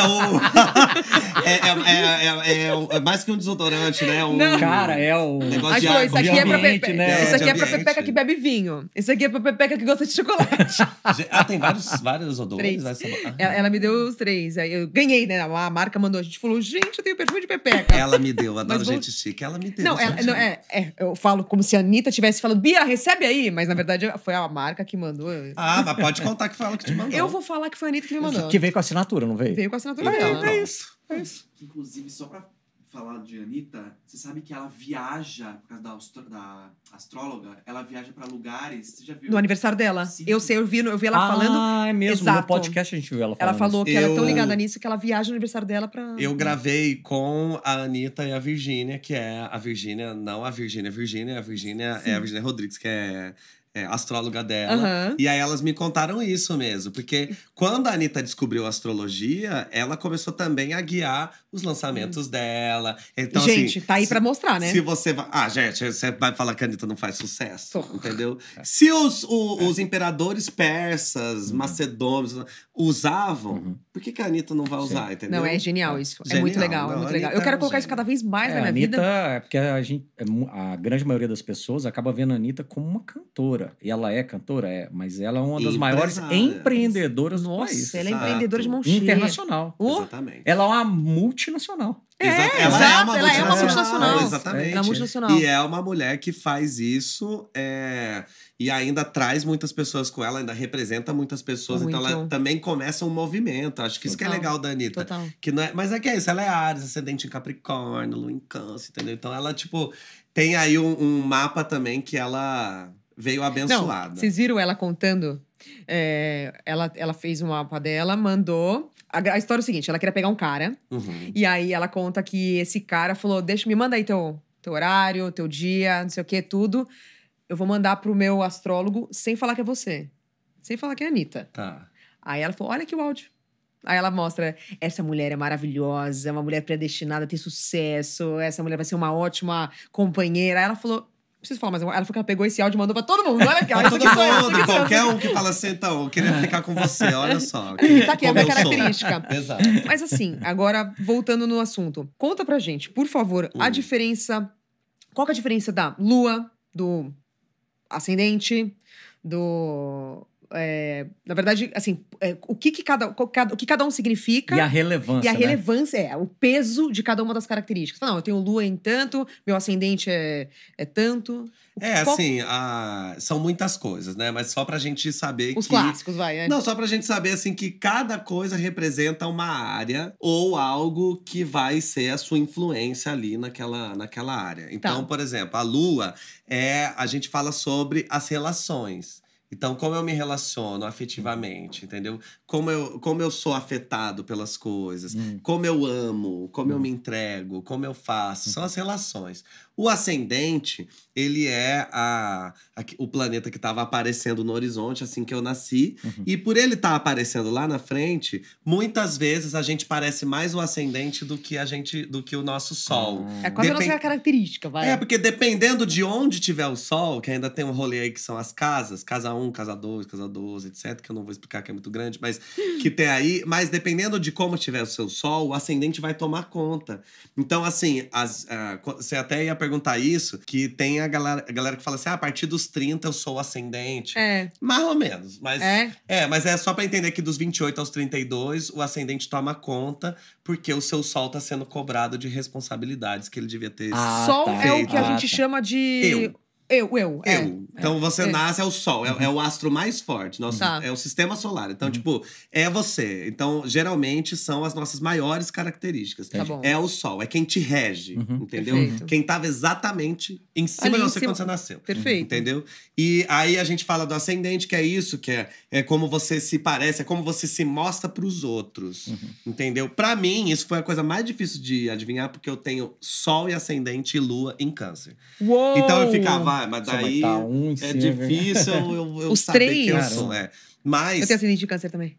C: é, é, é, é, mais que um desodorante, né? Um... Cara, é o... Negócio de falou, isso aqui, é, pra pepe... né? isso aqui é pra pepeca que
B: bebe vinho. Isso aqui é pra pepeca que gosta de chocolate.
C: ah, tem vários, vários odores? Essa... Ela,
B: ela, me deu os três. Aí eu ganhei, né? A marca mandou. A gente falou, gente, eu tenho perfume
C: de pepeca. Ela me deu. Adoro Mas gente vou... chique. Ela me deu. Não, ela, não
B: é, eu falo como se a Anitta tivesse falando, Bia, recebe aí. Mas na verdade, foi a marca que mandou. Ah, mas pode
C: contar que foi ela que te mandou. Eu
B: vou falar que foi a Anitta que me mandou. Que veio com a assinatura, não veio? Veio com a assinatura então, dela. É isso,
C: é isso. Inclusive, só pra falar de Anitta, você sabe que ela viaja, por causa da, astro, da astróloga, ela viaja pra lugares. Você já viu? No aniversário
B: dela. Sim. Eu sei, eu vi, eu vi ela ah, falando. Ah, é mesmo. Exato. No podcast
C: a gente viu ela falando. Ela falou que eu... ela é tão ligada
B: nisso que ela viaja no aniversário dela pra.
C: Eu gravei com a Anitta e a Virgínia, que é a Virgínia, não a Virgínia, a Virgínia, a Virgínia é a Virgínia Rodrigues, que é é, astróloga dela. Uhum. E aí elas me contaram isso mesmo. Porque quando a Anitta descobriu astrologia, ela começou também a guiar os lançamentos uhum. dela. Então, assim, gente, assim, tá aí se, pra mostrar, né? Se você vai. Ah, gente, você vai falar que a Anitta não faz sucesso. Porra. Entendeu? É. Se os, o, é. os imperadores persas, uhum. macedônios, usavam, uhum. por que, que a Anitta não vai usar, entendeu? Não, é genial isso. Genial. É, é muito legal, é não, é muito legal.
B: Eu quero colocar isso cada vez mais na minha a Anitta, vida.
A: É porque a, gente, a grande maioria das pessoas acaba vendo a Anitta como uma cantora e ela é cantora, é, mas ela é uma das maiores empreendedoras
C: do Nossa, país. Ela é Exato. empreendedora de mão cheia. Internacional. exatamente. Ela é uma multinacional. É, Ela, é exato. É, uma ela é uma multinacional. Exatamente. É multinacional. E é uma mulher que faz isso é... e ainda traz muitas pessoas com ela, ainda representa muitas pessoas. Muito. Então ela também começa um movimento. Acho que Total. isso que é legal da Anitta. Total. Que não é... Mas é que é isso, ela é Ares, ascendente em Capricórnio, Lua em Câncer, entendeu? Então ela, tipo, tem aí um, um mapa também que ela veio abençoada. Não, vocês
B: viram ela contando? É, ela, ela fez um mapa dela, mandou. A, a, história é o seguinte: ela queria pegar um cara. Uhum. E aí ela conta que esse cara falou: Deixa, me manda aí teu, teu horário, teu dia, não sei o que, tudo. Eu vou mandar pro meu astrólogo sem falar que é você. Sem falar que é a Anitta. Tá. Aí ela falou: Olha aqui o áudio. Aí ela mostra: essa mulher é maravilhosa, é uma mulher predestinada a ter sucesso, essa mulher vai ser uma ótima companheira. Aí ela falou: preciso falar mais Ela falou que ela pegou esse áudio e mandou pra todo mundo. Olha aqui, olha todo mundo, qualquer um
C: que fala assim, então, queria ficar com você, olha só. Que, tá aqui, é a minha característica. Exato.
B: Mas assim, agora, voltando no assunto. Conta pra gente, por favor, a hum. diferença... Qual que é a diferença da lua, do ascendente, do é, na verdade, assim, é, o, que, que cada, cada, o que cada um significa. E a relevância. E a né? relevância é o peso de cada uma das características. Não, eu tenho lua em tanto, meu ascendente é, é tanto. É, Qual... assim,
C: a... são muitas coisas, né? Mas só pra gente saber Os que... clássicos, vai, né? Não, só pra gente saber, assim, que cada coisa representa uma área ou algo que vai ser a sua influência ali naquela, naquela área. Então, tá. por exemplo, a lua é... A gente fala sobre as relações. Então, como eu me relaciono afetivamente, entendeu? Como eu, como eu sou afetado pelas coisas, hum. como eu amo, como hum. eu me entrego, como eu faço, são uhum. as relações. O ascendente ele é a, a o planeta que estava aparecendo no horizonte assim que eu nasci. Uhum. E por ele estar tá aparecendo lá na frente, muitas vezes a gente parece mais o ascendente do que a gente do que o nosso sol. Hum. É quase Depen... a nossa
B: característica, vai. É,
C: porque dependendo de onde tiver o sol, que ainda tem um rolê aí que são as casas, casa 1, casa 2, casa 12, etc, que eu não vou explicar que é muito grande, mas que tem aí, mas dependendo de como tiver o seu sol, o ascendente vai tomar conta. Então assim, as, uh, você até ia perguntar isso, que tem a a galera, a galera que fala assim: ah, a partir dos 30 eu sou ascendente. É. Mais ou menos. Mas, é. é, mas é só para entender que dos 28 aos 32, o ascendente toma conta, porque o seu sol tá sendo cobrado de responsabilidades que ele devia ter. Ah, sol tá. é o que ah, a gente tá. chama
B: de. Eu eu, eu. Eu. É, é
C: então é, você é. nasce, é o Sol, é, é uhum. é, o astro mais forte. Nosso, tá. É o sistema solar. Então, uhum. tipo, é você. Então, geralmente são as nossas maiores características. Tá é o Sol, é quem te rege, uhum. entendeu? Perfeito. Quem estava exatamente em cima Ali de você cima. quando você nasceu. Perfeito. Entendeu? E aí a gente fala do ascendente, que é isso, que é, é como você se parece, é como você se mostra para os outros. Uhum. Entendeu? Para mim, isso foi a coisa mais difícil de adivinhar, porque eu tenho Sol e ascendente e Lua em Câncer. Uou! Então eu ficava ah, mas daí tá um é, é difícil eu, eu Os saber três. quem eu sou. É. Mas... Eu tenho acidente de câncer também.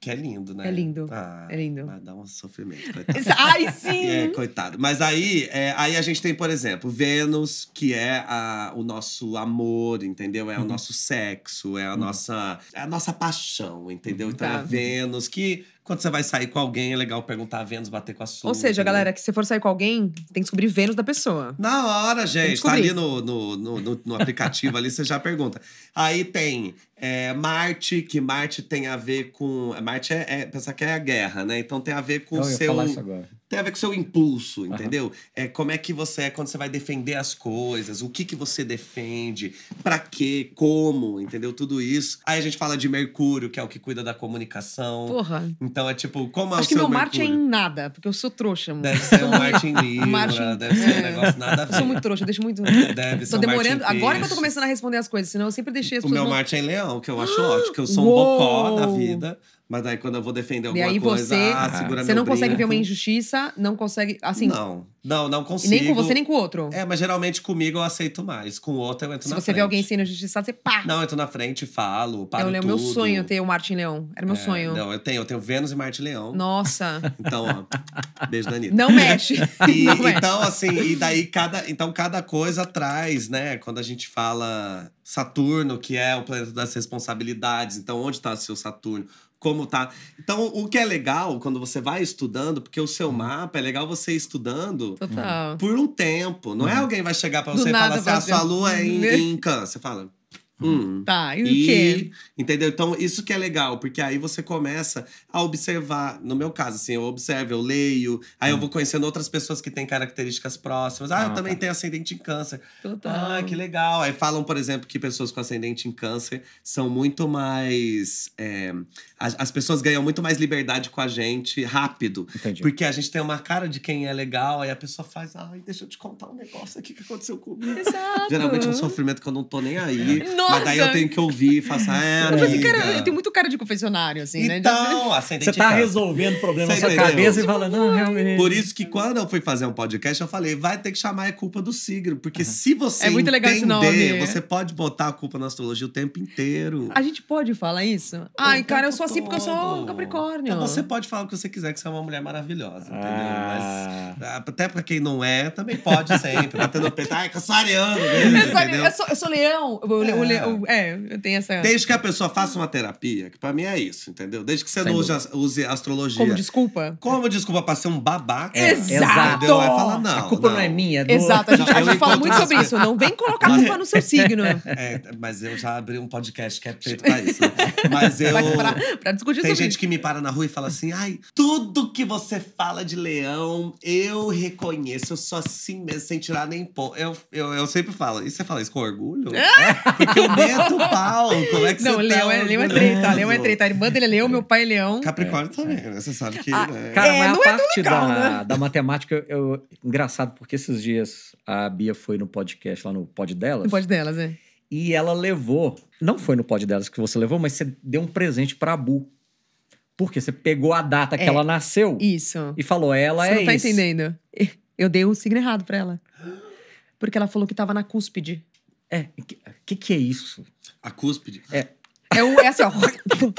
C: Que é lindo, né? É lindo. Ah, é lindo. dá um sofrimento. Ai, sim! É, coitado. Mas aí, é, aí a gente tem, por exemplo, Vênus, que é a, o nosso amor, entendeu? É uhum. o nosso sexo, é a, uhum. nossa, é a nossa paixão, entendeu? Uhum. Então é tá. é Vênus, que quando você vai sair com alguém, é legal perguntar a Vênus, bater com a sua. Ou seja, galera,
B: que se for sair com alguém, tem que descobrir Vênus da pessoa. Na
C: hora, gente. Tá ali no, no, no, no aplicativo ali, você já pergunta. Aí tem é, Marte, que Marte tem a ver com. Marte é, é pensar que é a guerra, né? Então tem a ver com o seu. Falar isso agora tem a ver com o seu impulso, entendeu? Uhum. É como é que você é quando você vai defender as coisas, o que que você defende, para quê, como, entendeu? Tudo isso. Aí a gente fala de Mercúrio, que é o que cuida da comunicação. Porra. Então é tipo, como é Acho é o seu Acho que meu Marte é em
B: nada, porque eu sou trouxa, mano. Deve ser
C: um Marte em Libra, Marte... deve ser um é. negócio nada a ver. Eu sou muito
B: trouxa, eu deixo muito... Deve ser tô um demorando, agora que eu tô começando a responder as coisas, senão eu sempre deixei as o O meu não... Marte
C: é em Leão, que eu acho ótimo, que eu sou um bocó da vida. Mas daí quando eu vou defender alguma daí coisa, você, ah, segura Você não consegue ver uma
B: injustiça, não consegue, assim… Não,
C: não, não consigo. Nem com você, nem com o outro. É, mas geralmente comigo eu aceito mais, com o outro eu entro Se na frente. Se você vê alguém
B: sendo injustiçado, você pá! Não,
C: eu entro na frente, falo, paro eu, tudo. É o meu sonho
B: ter o Martin Leão, era meu é, sonho.
C: Não, eu tenho, eu tenho Vênus e Martin Leão.
B: Nossa! Então,
C: ó, beijo da Anitta. Não mexe! E, não então, mexe. assim, e daí cada, então cada coisa traz, né, quando a gente fala… Saturno, que é o planeta das responsabilidades. Então, onde está seu Saturno? como tá. Então, o que é legal quando você vai estudando, porque o seu mapa é legal você estudando Total. por um tempo. Não é uhum. alguém vai chegar para você Do e falar assim: a ah, sua lua é em, em câncer. Você fala, Hum.
B: Tá, e, e o quê?
C: Entendeu? Então, isso que é legal, porque aí você começa a observar. No meu caso, assim, eu observo, eu leio, aí hum. eu vou conhecendo outras pessoas que têm características próximas. Ah, ah eu tá. também tenho ascendente em câncer. Total. Ah, que legal. Aí falam, por exemplo, que pessoas com ascendente em câncer são muito mais. É, as, as, pessoas ganham muito mais liberdade com a gente rápido. Entendi. Porque a gente tem uma cara de quem é legal, aí a pessoa faz, ai, deixa eu te contar um negócio aqui que aconteceu comigo. Exato. Geralmente é um sofrimento que eu não tô nem aí. Nossa! Mas daí eu tenho que ouvir e falar, ah, eu, assim, cara, eu tenho
B: muito cara de confessionário, assim, então,
A: né? Então, então Você tá resolvendo
C: o problema na sua cabeça e fala, não, realmente. Por isso que quando eu fui fazer um podcast, eu falei, vai ter que chamar é culpa do signo. Porque uhum. se você é muito entender, legal entender, esse você pode botar a culpa na astrologia o tempo inteiro. A
B: gente pode falar isso? Ai, cara, eu sou assim porque eu sou capricórnio.
C: Então você pode falar o que você quiser, que você é uma mulher maravilhosa, entendeu? Ah. Mas ah, até pra quem não é, também pode sempre. Batendo o peito, ai, caçariano. Né? eu, sou,
B: eu sou leão. é. o leão é. é, eu tenho essa. Desde
C: que a pessoa faça uma terapia, que pra mim é isso, entendeu? Desde que você Sem não use, use, astrologia. Como desculpa? Como desculpa pra ser um babaca. É. Exato! Entendeu? Aí não. A culpa não, é não é minha. Do... Exato, a gente, a gente fala muito sobre isso. Não
A: vem colocar mas, culpa no seu signo.
C: É, mas eu já abri um podcast que é feito pra isso. Né? Mas eu. Mas pra, pra discutir Tem sobre gente isso. que me para na rua e fala assim: ai, tudo que você fala de leão, eu reconheço. Eu sou assim mesmo, sem tirar nem pó. Eu, eu, eu sempre falo. E você fala isso com orgulho? Ah!
B: É? Porque eu Beto
C: Pau, como é que não, você Leão tá? É, leão é treta, Leão é
B: treta. A irmã dele é Leão, meu pai é Leão.
A: Capricórnio é, também, é. né? Você sabe que... Ah, é né? Cara, mas a é parte legal, da, né? da matemática, eu... engraçado, porque esses dias a Bia foi no podcast, lá no Pod Delas. No Pod Delas, é. E ela levou, não foi no Pod Delas que você levou, mas você deu um presente pra Bu. Porque você pegou a data que é. ela nasceu. Isso. E falou, ela você é isso. Você não tá isso. entendendo.
B: Eu dei o signo errado pra ela. Porque ela falou que tava na cúspide. É, o que,
C: que, que é isso? A cúspide. É, é, o, é assim, ó.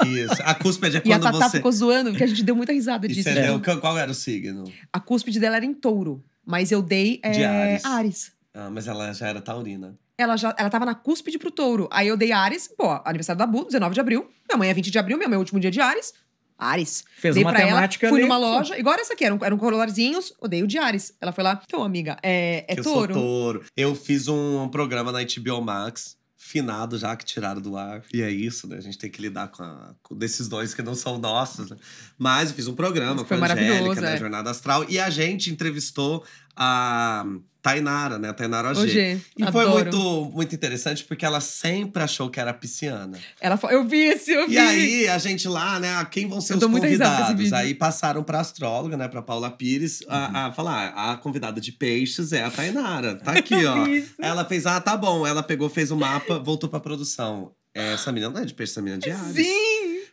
C: Isso. A cúspide é quando você... E a Tatá você... ficou
B: zoando, porque a gente deu muita risada disso. É, né?
C: Qual era o signo?
B: A cúspide dela era em touro, mas eu dei... É, de Ares. Ares.
C: Ah, mas ela já era taurina.
B: Ela já ela tava na cúspide pro touro. Aí eu dei Ares, pô, aniversário da Bu, 19 de abril. Minha mãe é 20 de abril, minha mãe é o último dia de Ares. Ares. Fez Dei uma temática ela, Fui numa loja, igual essa aqui, eram, eram colarzinhos, odeio de Ares. Ela foi lá, então amiga, é, é eu touro? Eu sou
C: touro. Eu fiz um programa na HBO Max finado já que tiraram do ar. E é isso, né? A gente tem que lidar com, a, com desses dois que não são nossos. Né? Mas eu fiz um programa com a Angélica, né? É. Jornada Astral. E a gente entrevistou a Tainara, né? A Tainara G E foi muito, muito interessante porque ela sempre achou que era pisciana. Ela eu vi esse, eu vi. E aí, a gente lá, né? Ah, quem vão ser eu os convidados? Aí passaram pra astróloga, né? Pra Paula Pires, uhum. a, a, falar: ah, a convidada de peixes é a Tainara. Tá aqui, ó. ela fez, ah, tá bom. Ela pegou, fez o mapa, voltou pra produção. Essa menina não é de peixe, essa menina é de é Ares. Sim!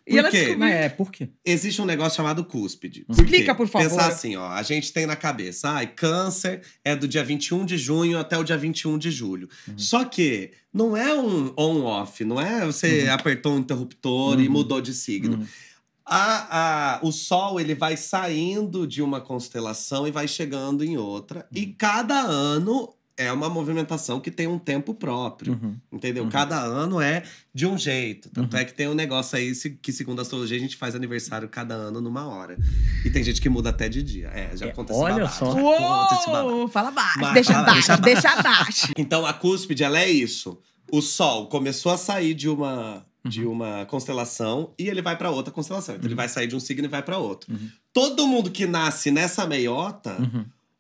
A: E ela quê? Descobriu... É,
C: por quê? Existe um negócio chamado cúspide. Por Explica, quê? por favor. Pensar assim, ó, a gente tem na cabeça, ai, câncer é do dia 21 de junho até o dia 21 de julho. Uhum. Só que não é um on-off, não é você uhum. apertou um interruptor uhum. e mudou de signo. Uhum. A, a, o Sol ele vai saindo de uma constelação e vai chegando em outra. E uhum. cada ano é uma movimentação que tem um tempo próprio, uhum. entendeu? Uhum. Cada ano é de um jeito. Tanto uhum. é que tem um negócio aí que, segundo a astrologia, a gente faz aniversário cada ano numa hora. E tem gente que muda até de dia. É, já é, aconteceu. Olha babado, só.
B: Uou, fala baixo, Mas, deixa, fala, baixo, deixa, baixo. deixa
C: baixo. Então a cúspide, ela é isso. O sol começou a sair de uma de uhum. uma constelação e ele vai para outra constelação. Então ele uhum. vai sair de um signo e vai para outro. Uhum. Todo mundo que nasce nessa meiota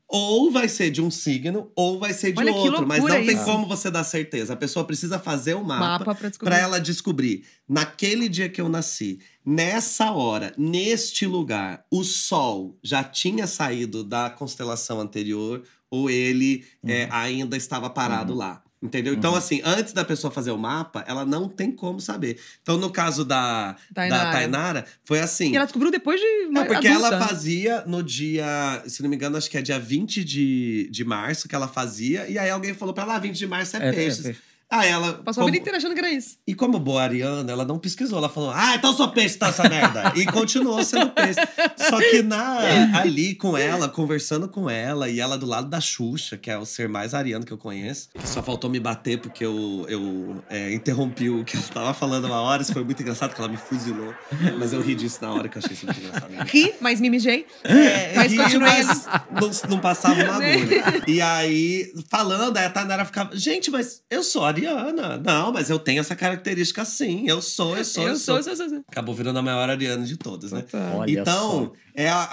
C: ou vai ser de um signo ou vai ser de Olha, outro, mas não tem isso. como você dar certeza. A pessoa precisa fazer o mapa, para ela descobrir. Naquele dia que eu nasci, nessa hora, neste lugar, o sol já tinha saído da constelação anterior ou ele é, uhum. é, ainda estava parado uhum. lá. Entendeu? Então, uhum. assim, antes da pessoa fazer o mapa, ela não tem como saber. Então, no caso da Tainara, da Tainara foi assim. E ela
B: descobriu depois de. É, porque adulta. ela
C: fazia no dia, se não me engano, acho que é dia 20 de, de março que ela fazia. E aí alguém falou pra ela: ah, 20 de março é, é, é peixes. É, é, ah, ela. Passou como... a vida inteira achando que era isso. E como boa Ariana, ela não pesquisou. Ela falou, ah, então sou peixe, tá essa merda. e continuou sendo peixe. Só que na, ali com ela, conversando com ela, e ela do lado da Xuxa, que é o ser mais ariano que eu conheço, que só faltou me bater porque eu, eu é, interrompi o que ela tava falando uma hora. Isso foi muito engraçado, que ela me fuzilou. Mas eu ri disso na hora, que eu achei isso muito engraçado.
B: Ri, mas mimijei? É, é mas continuei. Mas
C: não, não passava uma né? agulha. e aí, falando, aí a Tanara ficava, gente, mas eu sou ariana Ariana. Não, mas eu tenho essa característica sim. Eu sou, eu sou, eu, eu sou. sou, sou, sou. Acabou virando a maior Ariana de todas, né? Olha então, só. é a,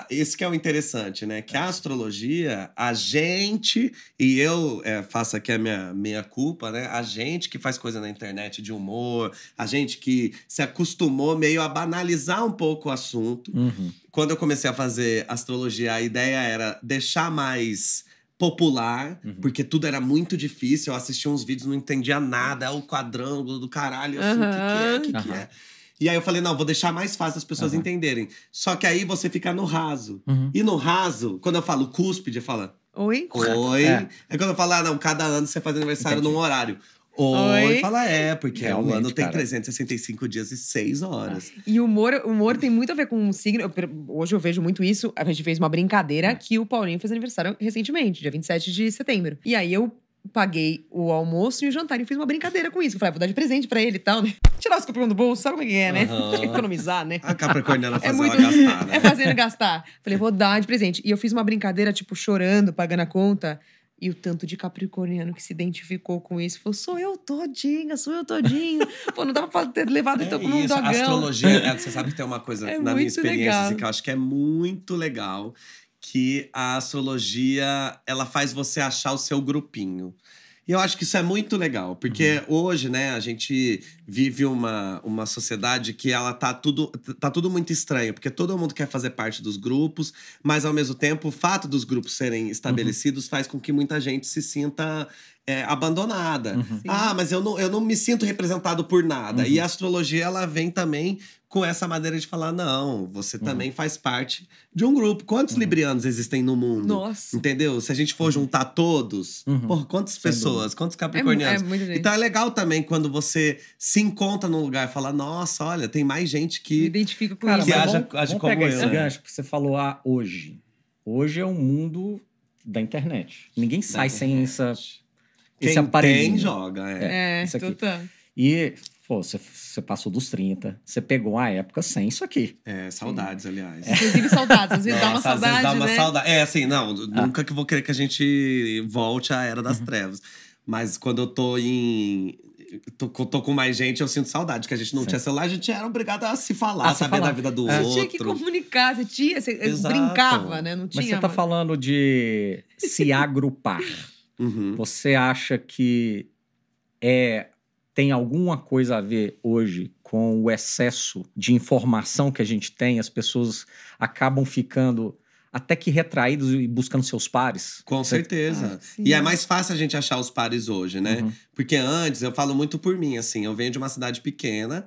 C: a, esse que é o interessante, né? Que a astrologia, a gente, e eu é, faço aqui a minha, minha culpa, né? A gente que faz coisa na internet de humor, a gente que se acostumou meio a banalizar um pouco o assunto. Uhum. Quando eu comecei a fazer astrologia, a ideia era deixar mais popular, uhum. porque tudo era muito difícil. Eu assistia uns vídeos, não entendia nada, é o quadrângulo do caralho, assim, o que, que é, o que, que é. E aí eu falei, não, vou deixar mais fácil as pessoas entenderem. Só que aí você fica no raso. Uhum. E no raso, quando eu falo cúspide, fala...
B: Oi? Oi. É.
C: é. quando eu falo, ah, não, cada ano você faz aniversário Entendi. num horário. Oi, Oi. fala é, porque o ano tem cara. 365 dias e 6 horas. Ah,
B: e o humor, humor tem muito a ver com o signo. hoje eu vejo muito isso. A gente fez uma brincadeira hum. que o Paulinho fez aniversário recentemente, dia 27 de setembro. E aí eu paguei o almoço e o jantar e fiz uma brincadeira com isso. Eu falei, ah, vou dar de presente pra ele e tal, né? Tirar os cupom do bolso, sabe como é que é, né? Uhum. Economizar, né? A capricorniana é fazendo é muito... gastar, né? É fazendo gastar. Falei, vou dar de presente. E eu fiz uma brincadeira, tipo, chorando, pagando a conta. E o tanto de capricorniano que se identificou com isso falou: sou eu todinha, sou eu todinho. Pô, não dá pra ter levado é então com um dogão. Astrologia, é,
C: você sabe que tem uma coisa é na minha experiência assim, que eu acho que é muito legal, que a astrologia, ela faz você achar o seu grupinho. E eu acho que isso é muito legal, porque uhum. hoje, né, a gente vive uma, uma sociedade que ela tá tudo, tá tudo muito estranho, porque todo mundo quer fazer parte dos grupos, mas ao mesmo tempo o fato dos grupos serem estabelecidos uhum. faz com que muita gente se sinta é, abandonada. Uhum. Ah, mas eu não, eu não me sinto representado por nada. Uhum. E a astrologia ela vem também com essa maneira de falar, não, você uhum. também faz parte de um grupo. Quantos uhum. librianos existem no mundo? Nossa. Entendeu? Se a gente for uhum. juntar todos, uhum. por quantas pessoas, quantos é é capricornianos? É, é muita gente. Então é legal também quando você se encontra num lugar e fala, nossa, olha, tem mais gente que. Me com isso. vamos, vamos como pegar eu. Esse né? gancho, porque você falou, ah, hoje. Hoje é um mundo
A: da internet. Ninguém sai internet. sem essa, Quem esse aparelho. Quem joga, é. É, é isso aqui. E Pô, você passou dos 30, você pegou a época sem isso
C: aqui. É, saudades, aliás. É. Inclusive
B: saudades, às vezes Nossa, dá uma saudade, às vezes dá uma né? saudade.
C: É, assim, não, ah. nunca que vou querer que a gente volte à era das uhum. trevas. Mas quando eu tô em, Tô, tô, com mais gente, eu sinto saudade, que a gente não Sim. tinha celular, a gente era obrigado a se falar, a saber da vida do é. outro. Você tinha que
B: comunicar, você tinha, você eh, Exato. brincava, né? Não tinha. Mas você tá mas...
C: falando de
A: se agrupar. Uhum. Você acha que é tem alguma coisa a ver hoje com o excesso de informação que a gente tem, as pessoas acabam ficando até que retraídos e buscando seus
C: pares. Com certeza. Ah, e é mais fácil a gente achar os pares hoje, né? Uhum. Porque antes, eu falo muito por mim, assim, eu venho de uma cidade pequena,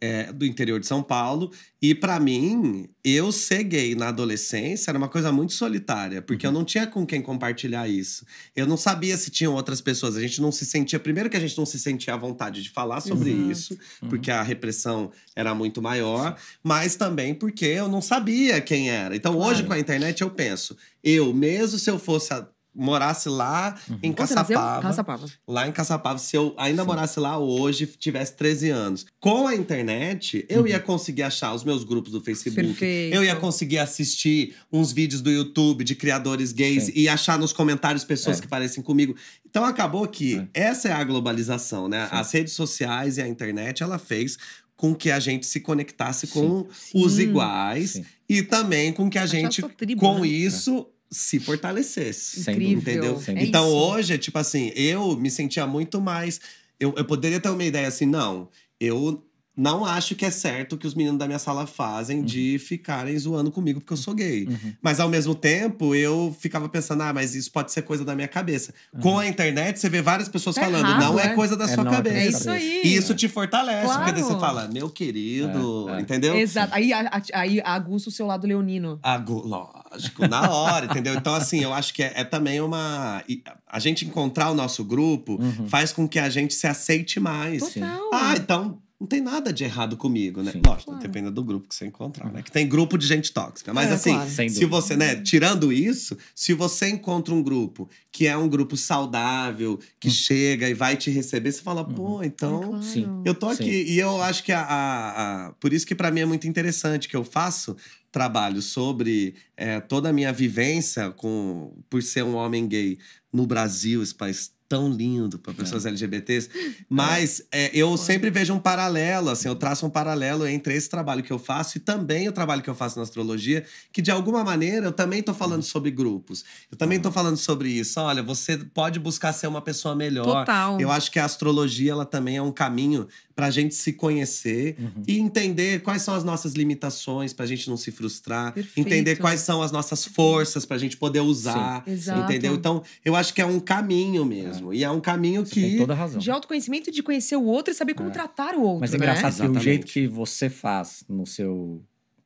C: é, do interior de São Paulo. E para mim, eu ser gay na adolescência era uma coisa muito solitária, porque uhum. eu não tinha com quem compartilhar isso. Eu não sabia se tinham outras pessoas. A gente não se sentia. Primeiro, que a gente não se sentia à vontade de falar sobre uhum. isso, uhum. porque a repressão era muito maior, mas também porque eu não sabia quem era. Então, claro. hoje com a internet, eu penso, eu, mesmo se eu fosse morasse lá uhum. em Caçapava, Caçapava, Lá em Caçapava, se eu ainda Sim. morasse lá hoje, tivesse 13 anos. Com a internet, eu uhum. ia conseguir achar os meus grupos do Facebook. Perfeito. Eu ia conseguir assistir uns vídeos do YouTube de criadores gays Sim. e achar nos comentários pessoas é. que parecem comigo. Então acabou que é. essa é a globalização, né? Sim. As redes sociais e a internet, ela fez com que a gente se conectasse com os iguais e também com que a gente, tribo, com né? isso, se fortalecesse. Incrível. Entendeu? Então, é então isso. hoje, tipo assim, eu me sentia muito mais. Eu, eu poderia ter uma ideia assim, não, eu não acho que é certo que os meninos da minha sala fazem uhum. de ficarem zoando comigo porque eu sou gay. Uhum. uhum. Mas ao mesmo tempo, eu ficava pensando, ah, mas isso pode ser coisa da minha cabeça. Uhum. Com a internet, você vê várias pessoas é falando, errado, não é, é, coisa da é sua cabeça. É isso aí. E isso te fortalece, claro. porque daí você fala, meu querido, é, é. entendeu? Exato.
B: Aí, aí aguça o seu lado leonino.
C: Agu... Lógico, na hora, entendeu? Então, assim, eu acho que é, também uma. A gente encontrar o nosso grupo uhum. faz com que a gente se aceite mais. Total. Ah, então não tem nada de errado comigo, né? Sim, Lógico, claro. depende do grupo que você encontrar, né? Que tem grupo de gente tóxica. Mas é, assim, claro. se você, né, tirando isso, se você encontra um grupo que é um grupo saudável, que hum. chega e vai te receber, você fala, pô, uhum. então é, claro. Sim. eu tô aqui. Sim. E eu acho que a, a, a por isso que para mim é muito interessante que eu faço trabalho sobre é, toda a minha vivência com por ser um homem gay no Brasil, esse país tão lindo para pessoas é. LGBTs. É. Mas é. É, eu sempre vejo um paralelo, assim, eu traço um paralelo entre esse trabalho que eu faço e também o trabalho que eu faço na astrologia, que de alguma maneira eu também estou falando uhum. sobre grupos. Eu também estou uhum. falando sobre isso. Olha, você pode buscar ser uma pessoa melhor. Total. Eu acho que a astrologia ela também é um caminho para a gente se conhecer uhum. e entender quais são as nossas limitações para a gente não se frustrar, Perfeito. entender quais são as nossas forças para a gente poder usar, entendeu? Então, eu acho que é um caminho é. mesmo é. e é um caminho você que tem toda razão de
B: autoconhecimento, de conhecer o outro e saber como é. tratar o outro. Mas
C: é né? engraçado que o jeito que você faz no seu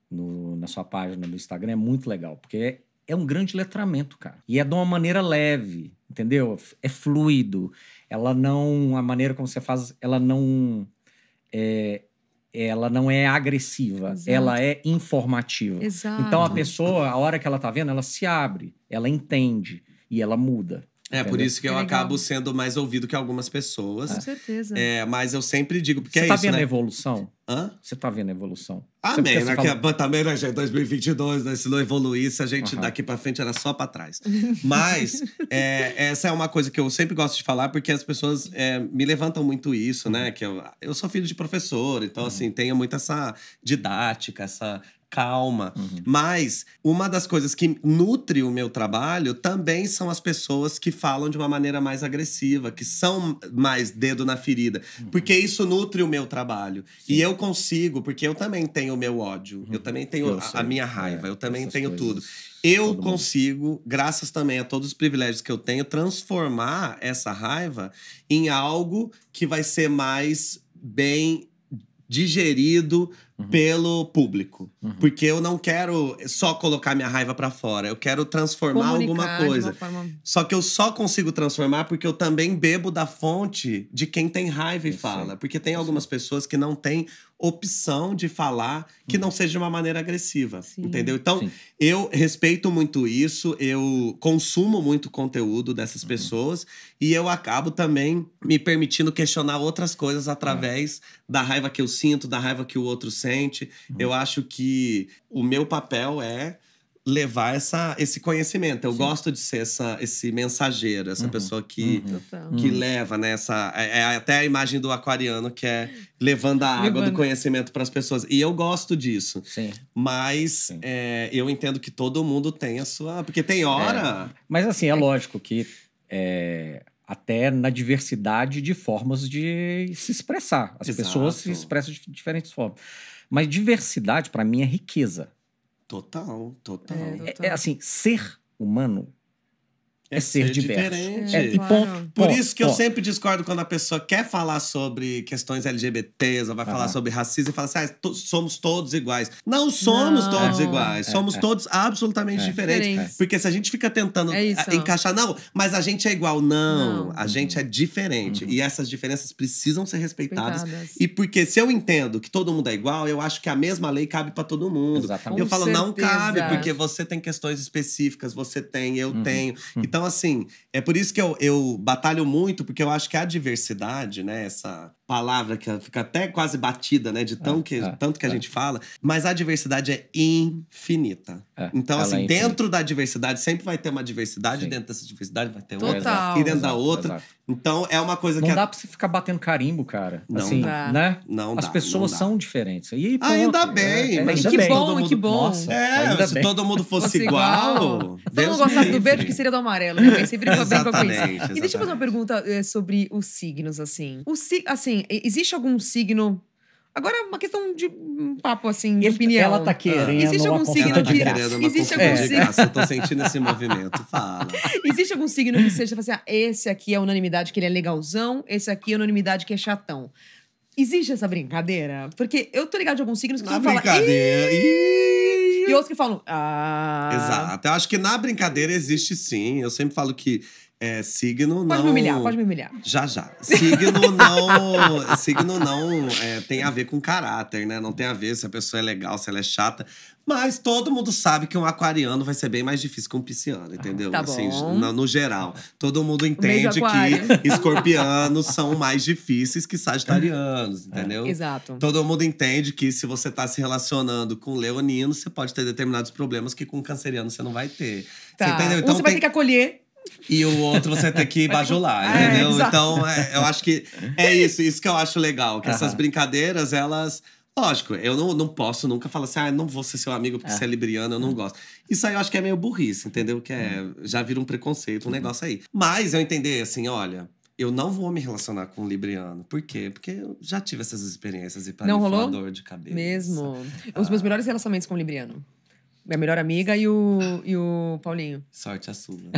A: no, na sua página do Instagram é muito legal porque é, é um grande letramento, cara. E é de uma maneira leve, entendeu? É fluido. Ela não. A maneira como você faz, ela não é, ela não é agressiva, Exato. ela é informativa.
C: Exato. Então a
A: pessoa, a hora que ela tá vendo, ela se abre, ela entende e ela muda.
C: É, entendeu? por isso que eu é acabo sendo mais ouvido que algumas pessoas. Com
A: certeza. É,
C: mas eu sempre digo, porque Você é tá isso, vendo né? a
A: evolução?
C: Hã? Você está vendo a evolução. Amém. Ah, né? né fala... Também, né, gente? 2022, né? Se não evoluísse, a gente uhum. daqui para frente era só para trás. Mas é, essa é uma coisa que eu sempre gosto de falar, porque as pessoas é, me levantam muito isso, né? Uhum. Que eu, eu sou filho de professor, então, uhum. assim, tenho muito essa didática, essa calma. Uhum. Mas uma das coisas que nutre o meu trabalho também são as pessoas que falam de uma maneira mais agressiva, que são mais dedo na ferida. Uhum. Porque isso nutre o meu trabalho. Sim. E eu consigo, porque eu também tenho o meu ódio, uhum. eu também tenho eu a, a, minha raiva, é, eu também tenho coisas. tudo. Eu consigo, graças também a todos os privilégios que eu tenho, transformar essa raiva em algo que vai ser mais bem digerido uhum. pelo público. Uhum. Porque eu não quero só colocar minha raiva para fora, eu quero transformar Comunicar alguma coisa. Forma... Só que eu só consigo transformar porque eu também bebo da fonte de quem tem raiva e fala. Porque tem algumas pessoas que não têm opção de falar que uhum. não seja de uma maneira agressiva, Sim. entendeu? Então, Sim. eu respeito muito isso, eu consumo muito conteúdo dessas uhum. pessoas e eu acabo também me permitindo questionar outras coisas através da raiva que eu sinto, da raiva que o outro sente Uhum. Eu acho que o meu papel é levar essa, esse conhecimento. Eu Sim. gosto de ser essa, esse mensageiro, essa uhum. pessoa que, uhum. que uhum. leva, né? é, é, até a imagem do aquariano que é levando a água levando. do conhecimento para as pessoas. E eu gosto disso. Sim. Mas Sim. É, eu entendo que todo mundo tem a sua. Porque tem hora. É. Mas
A: assim, é lógico que é, até na diversidade de formas de se expressar. As Exato. pessoas se expressam de diferentes formas. Mas diversidade, para mim, é riqueza. Total, total. É, é, é total. é assim, ser humano
C: é, é ser, ser diverso. Diferente. É, e é, claro. ponto, ponto, Por isso que ponto. eu sempre discordo quando a pessoa quer falar sobre questões LGBTs ou vai ah. falar sobre racismo e fala assim: ah, to somos todos iguais. Não somos não. todos é, iguais, é, somos é. todos absolutamente diferentes. Porque se a gente fica tentando encaixar, não, mas a gente é igual. Não, não. a gente é diferente. Uhum. E essas diferenças precisam ser respeitadas. respeitadas. E porque se eu entendo que todo mundo é igual, eu acho que a mesma lei cabe para todo mundo. Exatamente. Eu Com falo, certeza. não cabe, porque você tem questões específicas, você tem, eu uhum. tenho. Uhum. Então, então, assim, é por isso que eu, eu batalho muito, porque eu acho que a diversidade, né, essa palavra que fica até quase batida, né, de é, tão é, que, é, tanto que é. a gente fala, mas a diversidade é infinita. É, então, é assim, dentro da diversidade sempre vai ter uma diversidade, Sim. dentro dessa diversidade vai ter Total. e dentro da outra. Exato. Então é uma coisa não que. Não dá pra você ficar batendo carimbo,
A: cara. Não assim, dá. Né? Não As dá, pessoas não são diferentes. E ainda é, bem. É, mas ainda que bem. bom, mundo... que bom. Nossa, é, se bem. todo mundo fosse, igual. igual. Se eu gostasse do verde,
B: que seria do amarelo. Você né? brinca, bem com isso. E deixa eu fazer uma pergunta é, sobre os signos, assim. O, assim, existe algum signo Agora, é uma questão de um papo assim, de opinião. Ela tá ah.
A: querendo.
C: Existe algum signo que. Tá existe algum signo. Graça, eu tô sentindo esse movimento. Fala.
B: Existe algum signo que seja assim: ah, esse aqui é unanimidade que ele é legalzão, esse aqui é unanimidade que é chatão. Existe essa brincadeira? Porque eu tô ligado de alguns signos que todo mundo
C: Brincadeira. E outros que falam. Ah. Exato. Eu acho que na brincadeira existe sim. Eu sempre falo que é, signo pode não. Pode me humilhar, pode me
B: humilhar. Já,
C: já. Signo não. signo não é, tem a ver com caráter, né? Não tem a ver se a pessoa é legal, se ela é chata. Mas todo mundo sabe que um aquariano vai ser bem mais difícil que um pisciano, entendeu? Ah, tá assim, no, no, geral. Todo mundo entende que escorpianos são mais difíceis que sagitarianos, é, entendeu? É, exato. Todo mundo entende que se você está se relacionando com leonino, você pode ter determinados problemas que com canceriano você não vai ter. Tá. Você entendeu? Então, um você vai tem...
B: ter que acolher
C: e o outro você tem que bajular, é, entendeu? É, então, é, eu acho que é isso, isso que eu acho legal, que essas brincadeiras, elas Lógico, eu não, não posso nunca falar assim, ah, não vou ser seu amigo porque é. você é libriano, eu não uhum. gosto. Isso aí eu acho que é meio burrice, entendeu? Que é, uhum. já vira um preconceito, um uhum. negócio aí. Mas eu entender assim, olha, eu não vou me relacionar com um libriano. Por quê? Porque eu já tive essas experiências e para mim dor de cabeça. Mesmo. Ah. Os meus
B: melhores relacionamentos com o libriano. Minha melhor amiga e o, e o Paulinho.
C: Sorte a sua.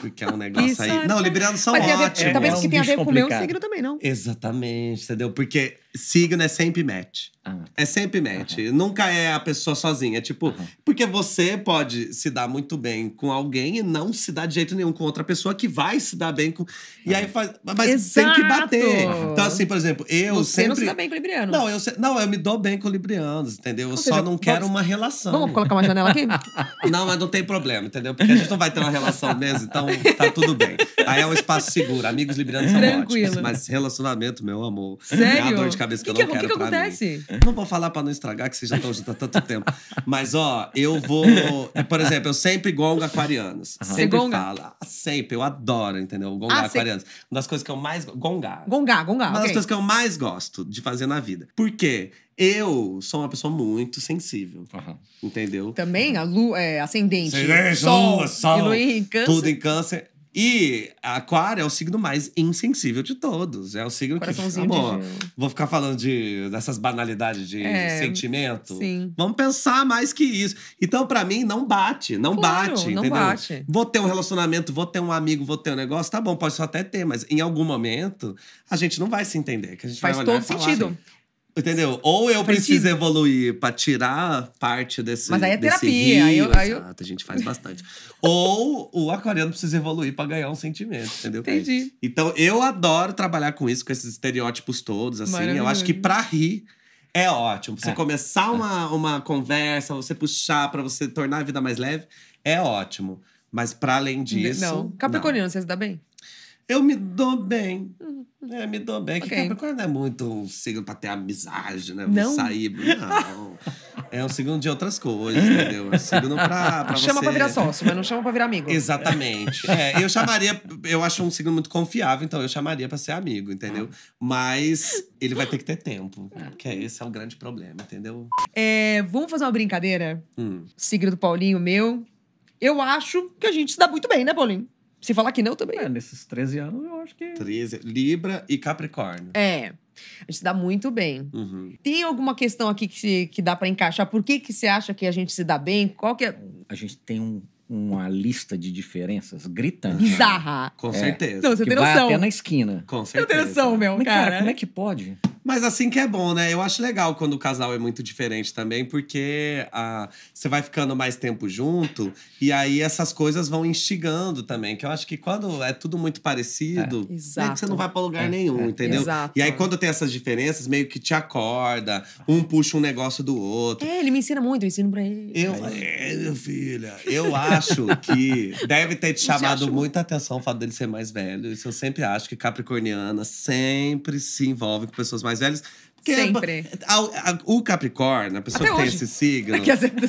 C: Porque é um negócio aí. Não, liberando são ótimos. Talvez que tenha tem a ver é com o meu signo também, não? Exatamente, entendeu? Porque signo é sempre match. Ah. É sempre match. Uhum. Nunca é a pessoa sozinha. É tipo, uhum. porque você pode se dar muito bem com alguém e não se dar de jeito nenhum com outra pessoa que vai se dar bem com. E uhum. aí é. faz. Mas Exato. tem que bater. Então, assim, por exemplo, eu você sempre. Você não se dá bem com Libriano. Não, eu, se... não, eu me dou bem com Librianos, entendeu? Eu só seja, não quero vamos... uma relação. Vamos colocar uma janela aqui? não, mas não tem problema, entendeu? Porque a gente não vai ter uma relação mesmo, então tá tudo bem. Aí é um espaço seguro. Amigos Librianos são Tranquilo. ótimos. Mas relacionamento, meu amor. Sério? É a dor de cabeça cabeça que, que eu não que, quero que, que acontece? Mim. É. Não vou falar para não estragar, que vocês já estão juntos há tanto tempo. Mas, ó, eu vou. É, por exemplo, eu sempre gongo aquarianos. Uhum. Sempre Você gonga? fala. Sempre, eu adoro, entendeu? Gongar ah, aquarianos. Uma das coisas que eu mais. Gongar.
B: Gongar, gongar. Uma okay. das coisas
C: que eu mais gosto de fazer na vida. Por quê? Eu sou uma pessoa muito sensível. Uhum. Entendeu?
B: Também a lua é ascendente. Sim, sol, sol. E em câncer. Tudo em
C: câncer e Aquário é o signo mais insensível de todos. É o signo que. Amor, vou ficar falando de, dessas banalidades de é, sentimento. Sim. Vamos pensar mais que isso. Então, para mim, não bate. Não claro, bate, não entendeu? Bate. Vou ter um relacionamento, vou ter um amigo, vou ter um negócio. Tá bom, pode só até ter, mas em algum momento a gente não vai se entender. Que a gente Faz vai todo sentido. Assim, Entendeu? Ou eu preciso evoluir para tirar parte desse. Mas aí é terapia. Rio, aí eu, aí eu... Exato, a gente faz bastante. Ou o aquariano precisa evoluir para ganhar um sentimento, entendeu? Entendi. Então eu adoro trabalhar com isso, com esses estereótipos todos, assim. Maravilha. Eu acho que para rir. É ótimo. Pra você é. começar é. uma, uma conversa, você puxar para você tornar a vida mais leve, é ótimo. Mas para além disso. Não. Capricorniano, não. você se dá bem? Uhum. Eu me dou bem. É, me dou bem. Okay. Que Capricórnio não é muito um signo pra ter amizade, né? Não. sair. Não. É um signo de outras coisas, entendeu? É um signo pra, pra chama você... pra virar sócio, mas
B: não chama pra virar amigo. Exatamente. É, eu chamaria...
C: Eu acho um signo muito confiável, então eu chamaria pra ser amigo, entendeu? Ah. Mas ele vai ter que ter tempo. Ah. Porque esse é o grande problema, entendeu?
B: É, vamos fazer uma brincadeira? Hum. Signo do Paulinho, meu. Eu acho que a gente se dá muito bem, né, Paulinho?
C: Se falar que não, também. É, nesses 13 anos, eu acho que. 13. Libra e Capricórnio.
B: É. A gente se dá muito bem. Uhum. Tem alguma questão aqui que, que dá para encaixar? Por que, que você acha que a gente se dá bem? Qual que é.
A: A gente tem um, uma lista de diferenças gritante. Uhum. Bizarra. Com é. certeza. Não, você que tem noção. até na esquina. Com certeza. Eu tenho noção, meu, Mas, cara. Como é que
C: pode? Mas assim que é bom, né? Eu acho legal quando o casal é muito diferente também, porque ah, você vai ficando mais tempo junto e aí essas coisas vão instigando também. Que eu acho que quando é tudo muito parecido, é. você não vai para lugar é. nenhum, é. entendeu? Exato. E aí quando tem essas diferenças, meio que te acorda, um puxa um negócio do outro.
B: É, ele me ensina muito, eu ensino pra ele.
C: Eu, é, minha filha, eu acho que deve ter te chamado muita atenção o fato dele ser mais velho. Isso eu sempre acho que capricorniana sempre se envolve com pessoas mais mais velhos. Porque Sempre. A, a, a, o Capricórnio, a pessoa Até que hoje. tem esse signo, é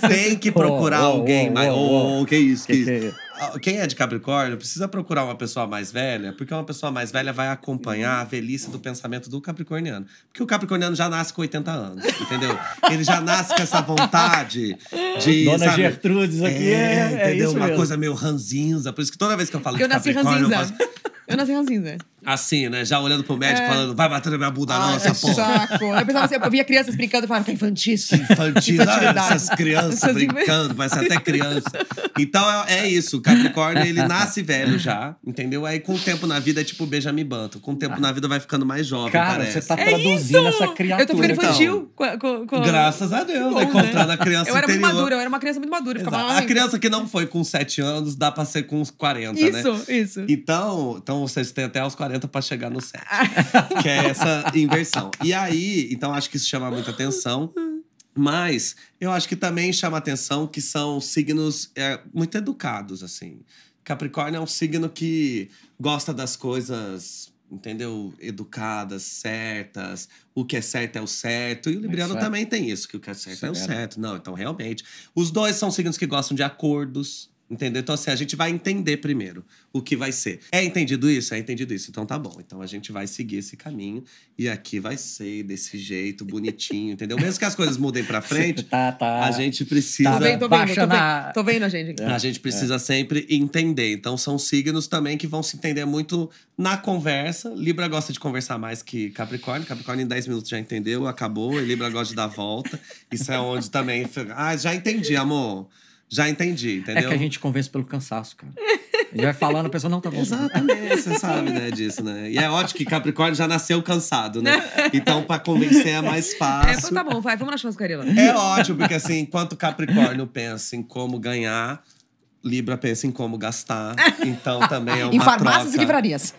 C: tem que oh, procurar oh, alguém oh, mais. Oh, oh, oh. oh que isso, que, que isso. É? Ah, quem é de Capricórnio precisa procurar uma pessoa mais velha, porque uma pessoa mais velha vai acompanhar a velhice do pensamento do Capricorniano. Porque o Capricorniano já nasce com 80 anos, entendeu? Ele já nasce com essa vontade de. Dona sabe, Gertrudes aqui. É, é, é entendeu? É uma mesmo. coisa meio ranzinza. Por isso que toda vez que eu falo eu de Capricórnio, ranzinza. eu ranzinza.
B: Eu nasci ranzinza
C: assim, né? Já olhando pro médico, é. falando, vai bater na minha bunda, Ai, não, essa é porra.
B: Saco. Eu pensava assim, eu via crianças brincando e falava, tá infantil. Infantil, essas crianças
C: brincando, ser até criança. Então é, é isso, o Capricórnio, ele nasce velho já, entendeu? Aí com o tempo na vida é tipo Benjamin Banto. Com o tempo ah. na vida vai ficando mais jovem, Cara, parece. você tá é traduzindo é essa criatura. Eu tô ficando então. infantil.
B: Então, com, com, Graças
C: a Deus, né? bom, né? a criança Eu era muito madura, eu
B: era uma criança muito madura. A criança
C: que não foi com 7 anos, dá pra ser com uns 40, isso, né? Isso, isso. Então, então vocês têm até os 40 40 para chegar no 7. Ah. que é essa inversão. E aí, então acho que isso chama muita atenção. Mas eu acho que também chama atenção que são signos é, muito educados, assim. Capricórnio é um signo que gosta das coisas entendeu? Educadas, certas, o que é certo é o certo. E o é Libriano é também tem isso, que o que é certo é o certo. Não, então realmente. Os dois são signos que gostam de acordos. Entendeu? Então, assim, a gente vai entender primeiro o que vai ser. É entendido isso? É entendido isso. Então tá bom. Então a gente vai seguir esse caminho e aqui vai ser desse jeito, bonitinho, entendeu? Mesmo que as coisas mudem pra frente, tá, tá. a gente precisa. Tá, tô vendo, tô vendo, tô vendo, tô
B: vendo a gente aqui. É, a gente é, precisa
C: é. sempre entender. Então são signos também que vão se entender muito na conversa. Libra gosta de conversar mais que Capricórnio. Capricórnio em 10 minutos já entendeu, acabou. E Libra gosta de dar volta. Isso é onde também. Ah, já entendi, amor. Já entendi, é entendeu? É que a
A: gente convence pelo cansaço, cara. ele vai falando, a pessoa não tá
C: bom. Exatamente, você sabe, né, disso, né? E é ótimo que Capricórnio já nasceu cansado, né? Então, para convencer é mais fácil. É, então
B: tá bom, vai, vamos na churrascaria lá. É ótimo, porque
C: assim, enquanto Capricórnio pensa em como ganhar, Libra pensa em como gastar, então também é uma Em farmácias troca. e livrarias.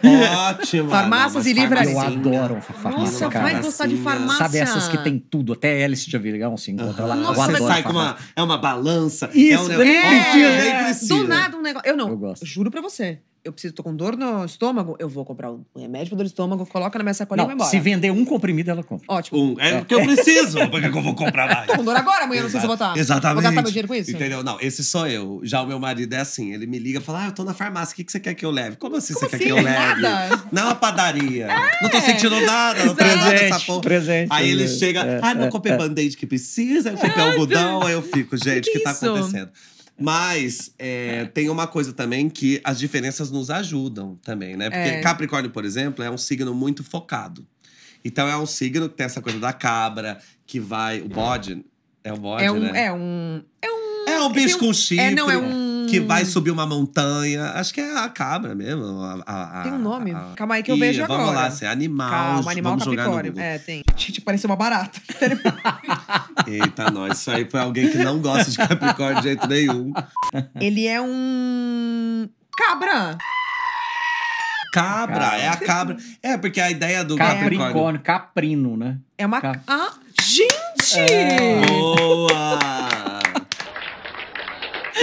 C: Ótimo! Farmácias e livrarias. Eu adoro farmácia,
B: Nossa, cara. vai gostar de farmácia. Sabe essas que tem
A: tudo, até hélice de avião se assim, encontra lá. Nossa, eu adoro sai com uma,
C: é uma balança, Isso, é um negócio. É, é, do nada
B: um negócio. Eu não, eu gosto. juro pra você eu preciso, tô com dor no estômago, eu vou comprar um remédio para dor no estômago, coloca na minha sacolinha e vai embora. Se
C: vender
A: um comprimido, ela compra. Ótimo.
C: Um, é o que eu preciso. Porque eu vou comprar
A: mais. Tô
B: com dor agora, amanhã não sei se eu vou estar. Exatamente. Vou gastar meu dinheiro
C: com isso? Entendeu? Não, esse sou eu. Já o meu marido é assim, ele me liga e fala: Ah, eu tô na farmácia, o que, que você quer que eu leve? Como assim Como você assim? quer que eu leve? Nada. Não é padaria. É. Não tô sentindo nada, não presente, nada essa porra. Presente, aí ele é. chega, ah, não é, comprei é. band-aid que precisa, eu comprei algodão, aí eu fico, gente, o que, que tá é acontecendo? Mas é, é, tem uma coisa também que as diferenças nos ajudam também, né? Porque é. Capricórnio, por exemplo, é um signo muito focado. Então é um signo que tem essa coisa da cabra, que vai. O bode. É o bode, é um, né? É um. É um, é um bicho é um, com chifre. É, não, é um que vai hum. subir uma montanha. Acho que é a cabra mesmo. A, a, a, tem um nome.
B: Calma aí que eu Ih, vejo vamos agora. Vamos lá, assim,
C: animal. Calma, animal vamos capricórnio. É,
B: tem. Gente, pareceu uma barata.
C: Eita, nós. Isso aí foi alguém que não gosta de capricórnio de jeito nenhum.
B: Ele é um... Cabra!
C: Cabra, cabra, é a cabra. É, porque a ideia do Capricórnio. Capricórnio,
A: caprino, né? É uma. Cap...
B: Ah, gente! É.
A: Boa!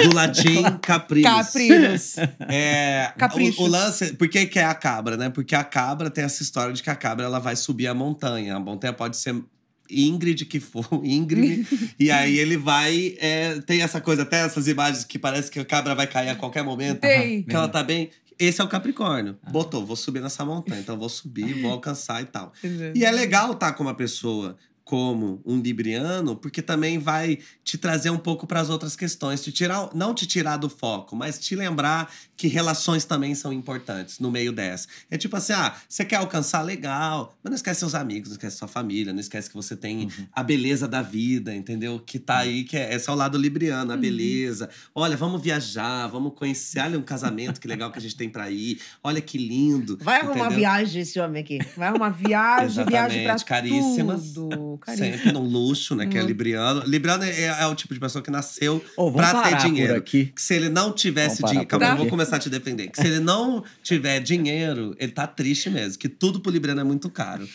C: do latim caprinos. Caprinos. É, O, o, lance, por que, que é a cabra, né? Porque a cabra tem essa história de que a cabra ela vai subir a montanha. A montanha pode ser Ingrid que for, Ingrid. e aí ele vai. É, tem essa coisa, até essas imagens que parece que a cabra vai cair a qualquer momento. Tem. Que ela tá bem. Esse é o Capricórnio. Ah. Botou, vou subir nessa montanha, então vou subir, vou alcançar e tal. Exato. E é legal estar tá com uma pessoa como um libriano, porque também vai te trazer um pouco para as outras questões, te tirar, não te tirar do foco, mas te lembrar que relações também são importantes no meio dessa. É tipo assim, ah, você quer alcançar legal, mas não esquece seus amigos, não esquece sua família, não esquece que você tem uhum. a beleza da vida, entendeu? Que tá aí, que é, esse é o lado libriano, a uhum. beleza. Olha, vamos viajar, vamos conhecer, olha um casamento que legal que a gente tem para ir. Olha que lindo. Vai arrumar entendeu?
B: viagem esse homem aqui. Vai arrumar viagem, Exatamente, viagem para caríssimas. tudo. Sempre
C: num luxo, né? Que é hum. Libriano. Libriano é, é, o tipo de pessoa que nasceu oh, pra ter dinheiro. Que se ele não tivesse dinheiro. Calma, eu vou começar a te defender. Que se ele não tiver dinheiro, ele tá triste mesmo. Que tudo pro Libriano é muito caro.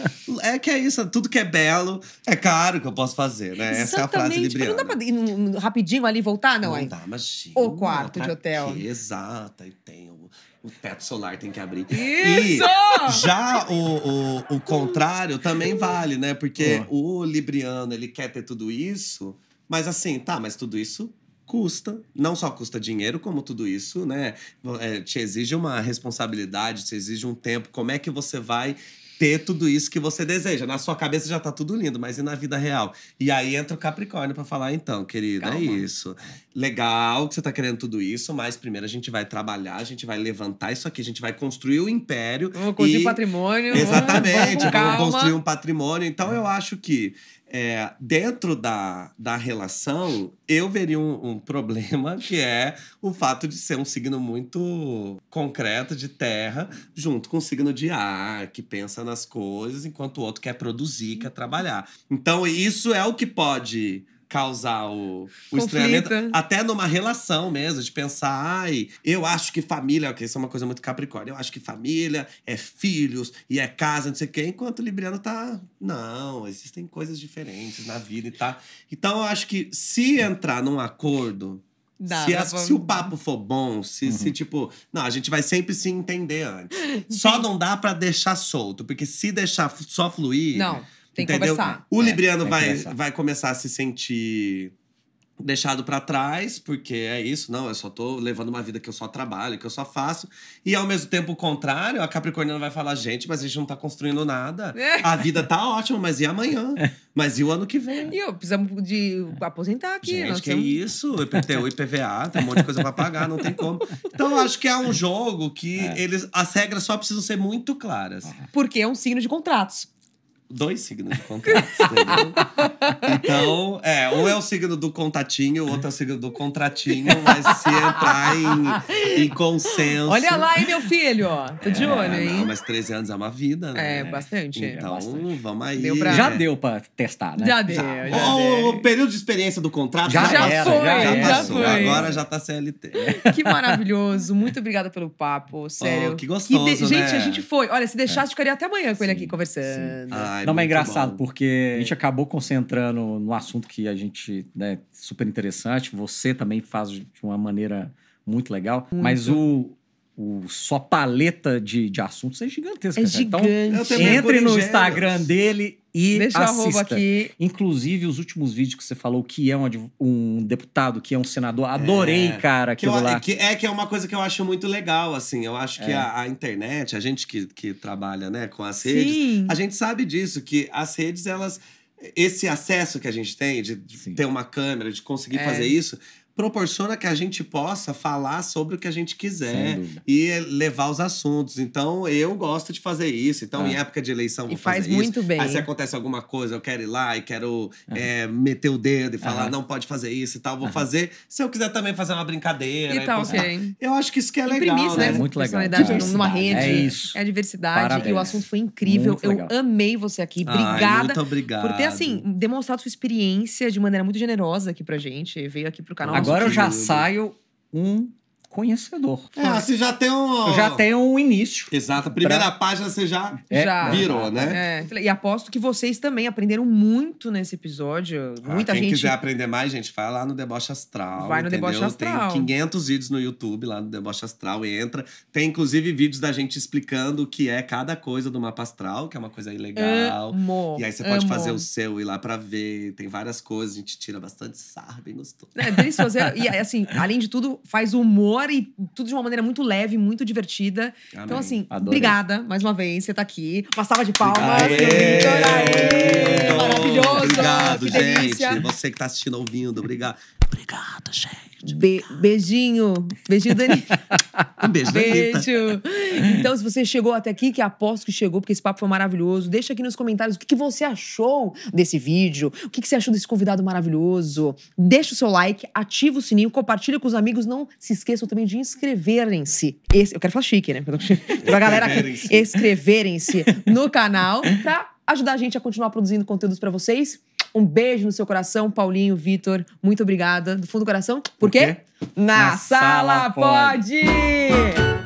C: É que é isso, tudo que é belo é caro que eu posso fazer, né? Essa é a frase Libriano
B: Mas não dá pra ir rapidinho ali voltar, não? Não aí? dá, imagina. O quarto de tá hotel.
C: Aqui, exata, e tem o o teto solar tem que abrir. Isso! E já o, o, o contrário também vale, né? Porque o Libriano, ele quer ter tudo isso, mas assim, tá, mas tudo isso custa, não só custa dinheiro, como tudo isso, né? É, te exige uma responsabilidade, te exige um tempo. Como é que você vai ter tudo isso que você deseja. Na sua cabeça já tá tudo lindo, mas e na vida real? E aí entra o Capricórnio para falar, então, querido, é Calma. é isso. Legal que você tá querendo tudo isso, mas primeiro a gente vai trabalhar, a gente vai levantar isso aqui, a gente vai construir o império. Vamos construir e...
B: patrimônio.
C: Exatamente, vamos construir um patrimônio. Então eu acho que é, dentro da, da relação, eu veria um, um, problema que é o fato de ser um signo muito concreto de terra, junto com o signo de ar, que pensa nas coisas, enquanto o outro quer produzir, quer trabalhar. Então, isso é o que pode causar o, o estranhamento. Até numa relação mesmo, de pensar, ai, eu acho que família, ok, isso é uma coisa muito capricórnio, eu acho que família é filhos e é casa, não sei o quê, enquanto o Libriano tá. Não, existem coisas diferentes na vida e tá. Então eu acho que se entrar num acordo.
B: Dá, se, se, o
C: papo for bom, se, uhum. se, tipo. Não, a gente vai sempre se entender antes. Só não dá para deixar solto, porque se deixar só fluir. Não tem que Entendeu? conversar. O é, Libriano vai, vai começar a se sentir deixado para trás, porque é isso, não, eu só tô levando uma vida que eu só trabalho, que eu só faço. E ao mesmo tempo o contrário, a Capricorniana vai falar, gente, mas a gente não tá construindo nada. É. A vida tá ótima, mas e amanhã? Mas e o ano que
B: vem? E eu precisamos de aposentar aqui. Gente, nós que é
C: isso? IPTU, IPVA, tem um monte de coisa para pagar, não tem como. Então eu acho que é um jogo que é. eles as regras só precisam ser muito claras.
B: Porque é um signo de contratos
C: dois signos de contrato, entendeu? Então, é, um é o signo do contatinho, o outro é o signo do contratinho, mas se entrar em, em consenso. Olha lá, hein, meu filho? Tô de é, olho, hein? Não, mas 13 anos é uma vida, né? É, bastante. É então, é bastante. vamos aí. Deu pra... Já deu pra testar, né? Já deu. Já. Já o, o período de experiência do contrato já, já, era, foi, já, já passou. Foi. Agora já tá CLT. Que
B: maravilhoso. Muito obrigada pelo papo, sério. Oh, que gostoso. Que de... né? Gente, a gente foi. Olha, se é. deixasse, é. ficaria até amanhã com Sim. ele aqui conversando. Sim. Ai, é Não, mas é engraçado,
A: bom. porque a gente acabou concentrando no assunto que a gente né, super interessante. Você também faz de uma maneira muito legal. Muito. Mas o, o sua paleta de, de assuntos é gigantesca. É então, gigante. Então, entre no é. Instagram dele e Deixa assista. aqui. Inclusive, os últimos vídeos que você falou que é um, um deputado, que é um senador. É, adorei, é, cara, aquilo que eu, lá. É que,
C: é que é uma coisa que eu acho muito legal, assim. Eu acho é. que a, a, internet, a gente que, que trabalha né, com as Sim. redes, a gente sabe disso, que as redes, elas. Esse acesso que a gente tem de ter uma câmera, de conseguir é. fazer isso, proporciona que a gente possa falar sobre o que a gente quiser e levar os assuntos. Então, eu gosto de fazer isso. Então, ah. em época de eleição, vou e faz fazer muito isso. bem. Aí, se acontece alguma coisa, eu quero ir lá e quero ah. é, meter o dedo e falar, ah. não pode fazer isso e tal, vou fazer. Se eu quiser também fazer uma brincadeira. E, tá e tal, ok. Eu acho que isso que é legal, né? É muito legal. Tipo numa rede. É isso. É
B: a diversidade. Parabéns. E o assunto foi incrível. Muito eu legal. amei você aqui. Obrigada. muito obrigado. Por ter, assim, demonstrado sua experiência de maneira muito generosa aqui pra gente. Veio aqui pro canal. Agora eu já saio
A: um conhecedor. É, você já tem um. Já tem um início.
C: Exato. primeira pra... página você já, é, já virou, né?
B: É. E aposto que vocês também aprenderam muito nesse episódio. Ah, Muita quem gente. Quem quiser
C: aprender mais, gente, vai lá no Deboche Astral. Vai no entendeu? Deboche Astral. Tem 500 vídeos no YouTube lá no Deboche Astral. Entra. Tem, inclusive, vídeos da gente explicando o que é cada coisa do mapa astral, que é uma coisa legal.
A: Amo.
B: E aí você pode fazer o
C: seu, ir lá pra ver. Tem várias coisas, a gente tira bastante sarro, é bem gostoso. É delicioso. e assim,
B: além de tudo, faz humor melhor e tudo de uma maneira muito leve, muito divertida. Então, Amém. Então, assim, Adorei. obrigada mais uma vez, você tá aqui. Uma salva de palmas. Aê! Aê! Aê! Maravilhoso! Obrigado, gente.
C: Você que tá assistindo, ouvindo, obrigado. Obrigado, gente.
B: Be beijinho. Beijinho, Dani.
C: um beijo, Beijo.
B: Então, se você chegou até aqui, que aposto que chegou, porque esse papo foi maravilhoso, deixa aqui nos comentários o que, que você achou desse vídeo, o que, que você achou desse convidado maravilhoso. Deixa o seu like, ativa o sininho, compartilha com os amigos. Não se esqueça também de inscreverem-se. Eu quero falar chique, né? Pra galera inscreverem-se no canal pra ajudar a gente a continuar produzindo conteúdos para vocês. Um beijo no seu coração, Paulinho, Vitor. Muito obrigada do fundo do coração. Por, Por quê? quê? Na, Na, sala, sala pode. pode.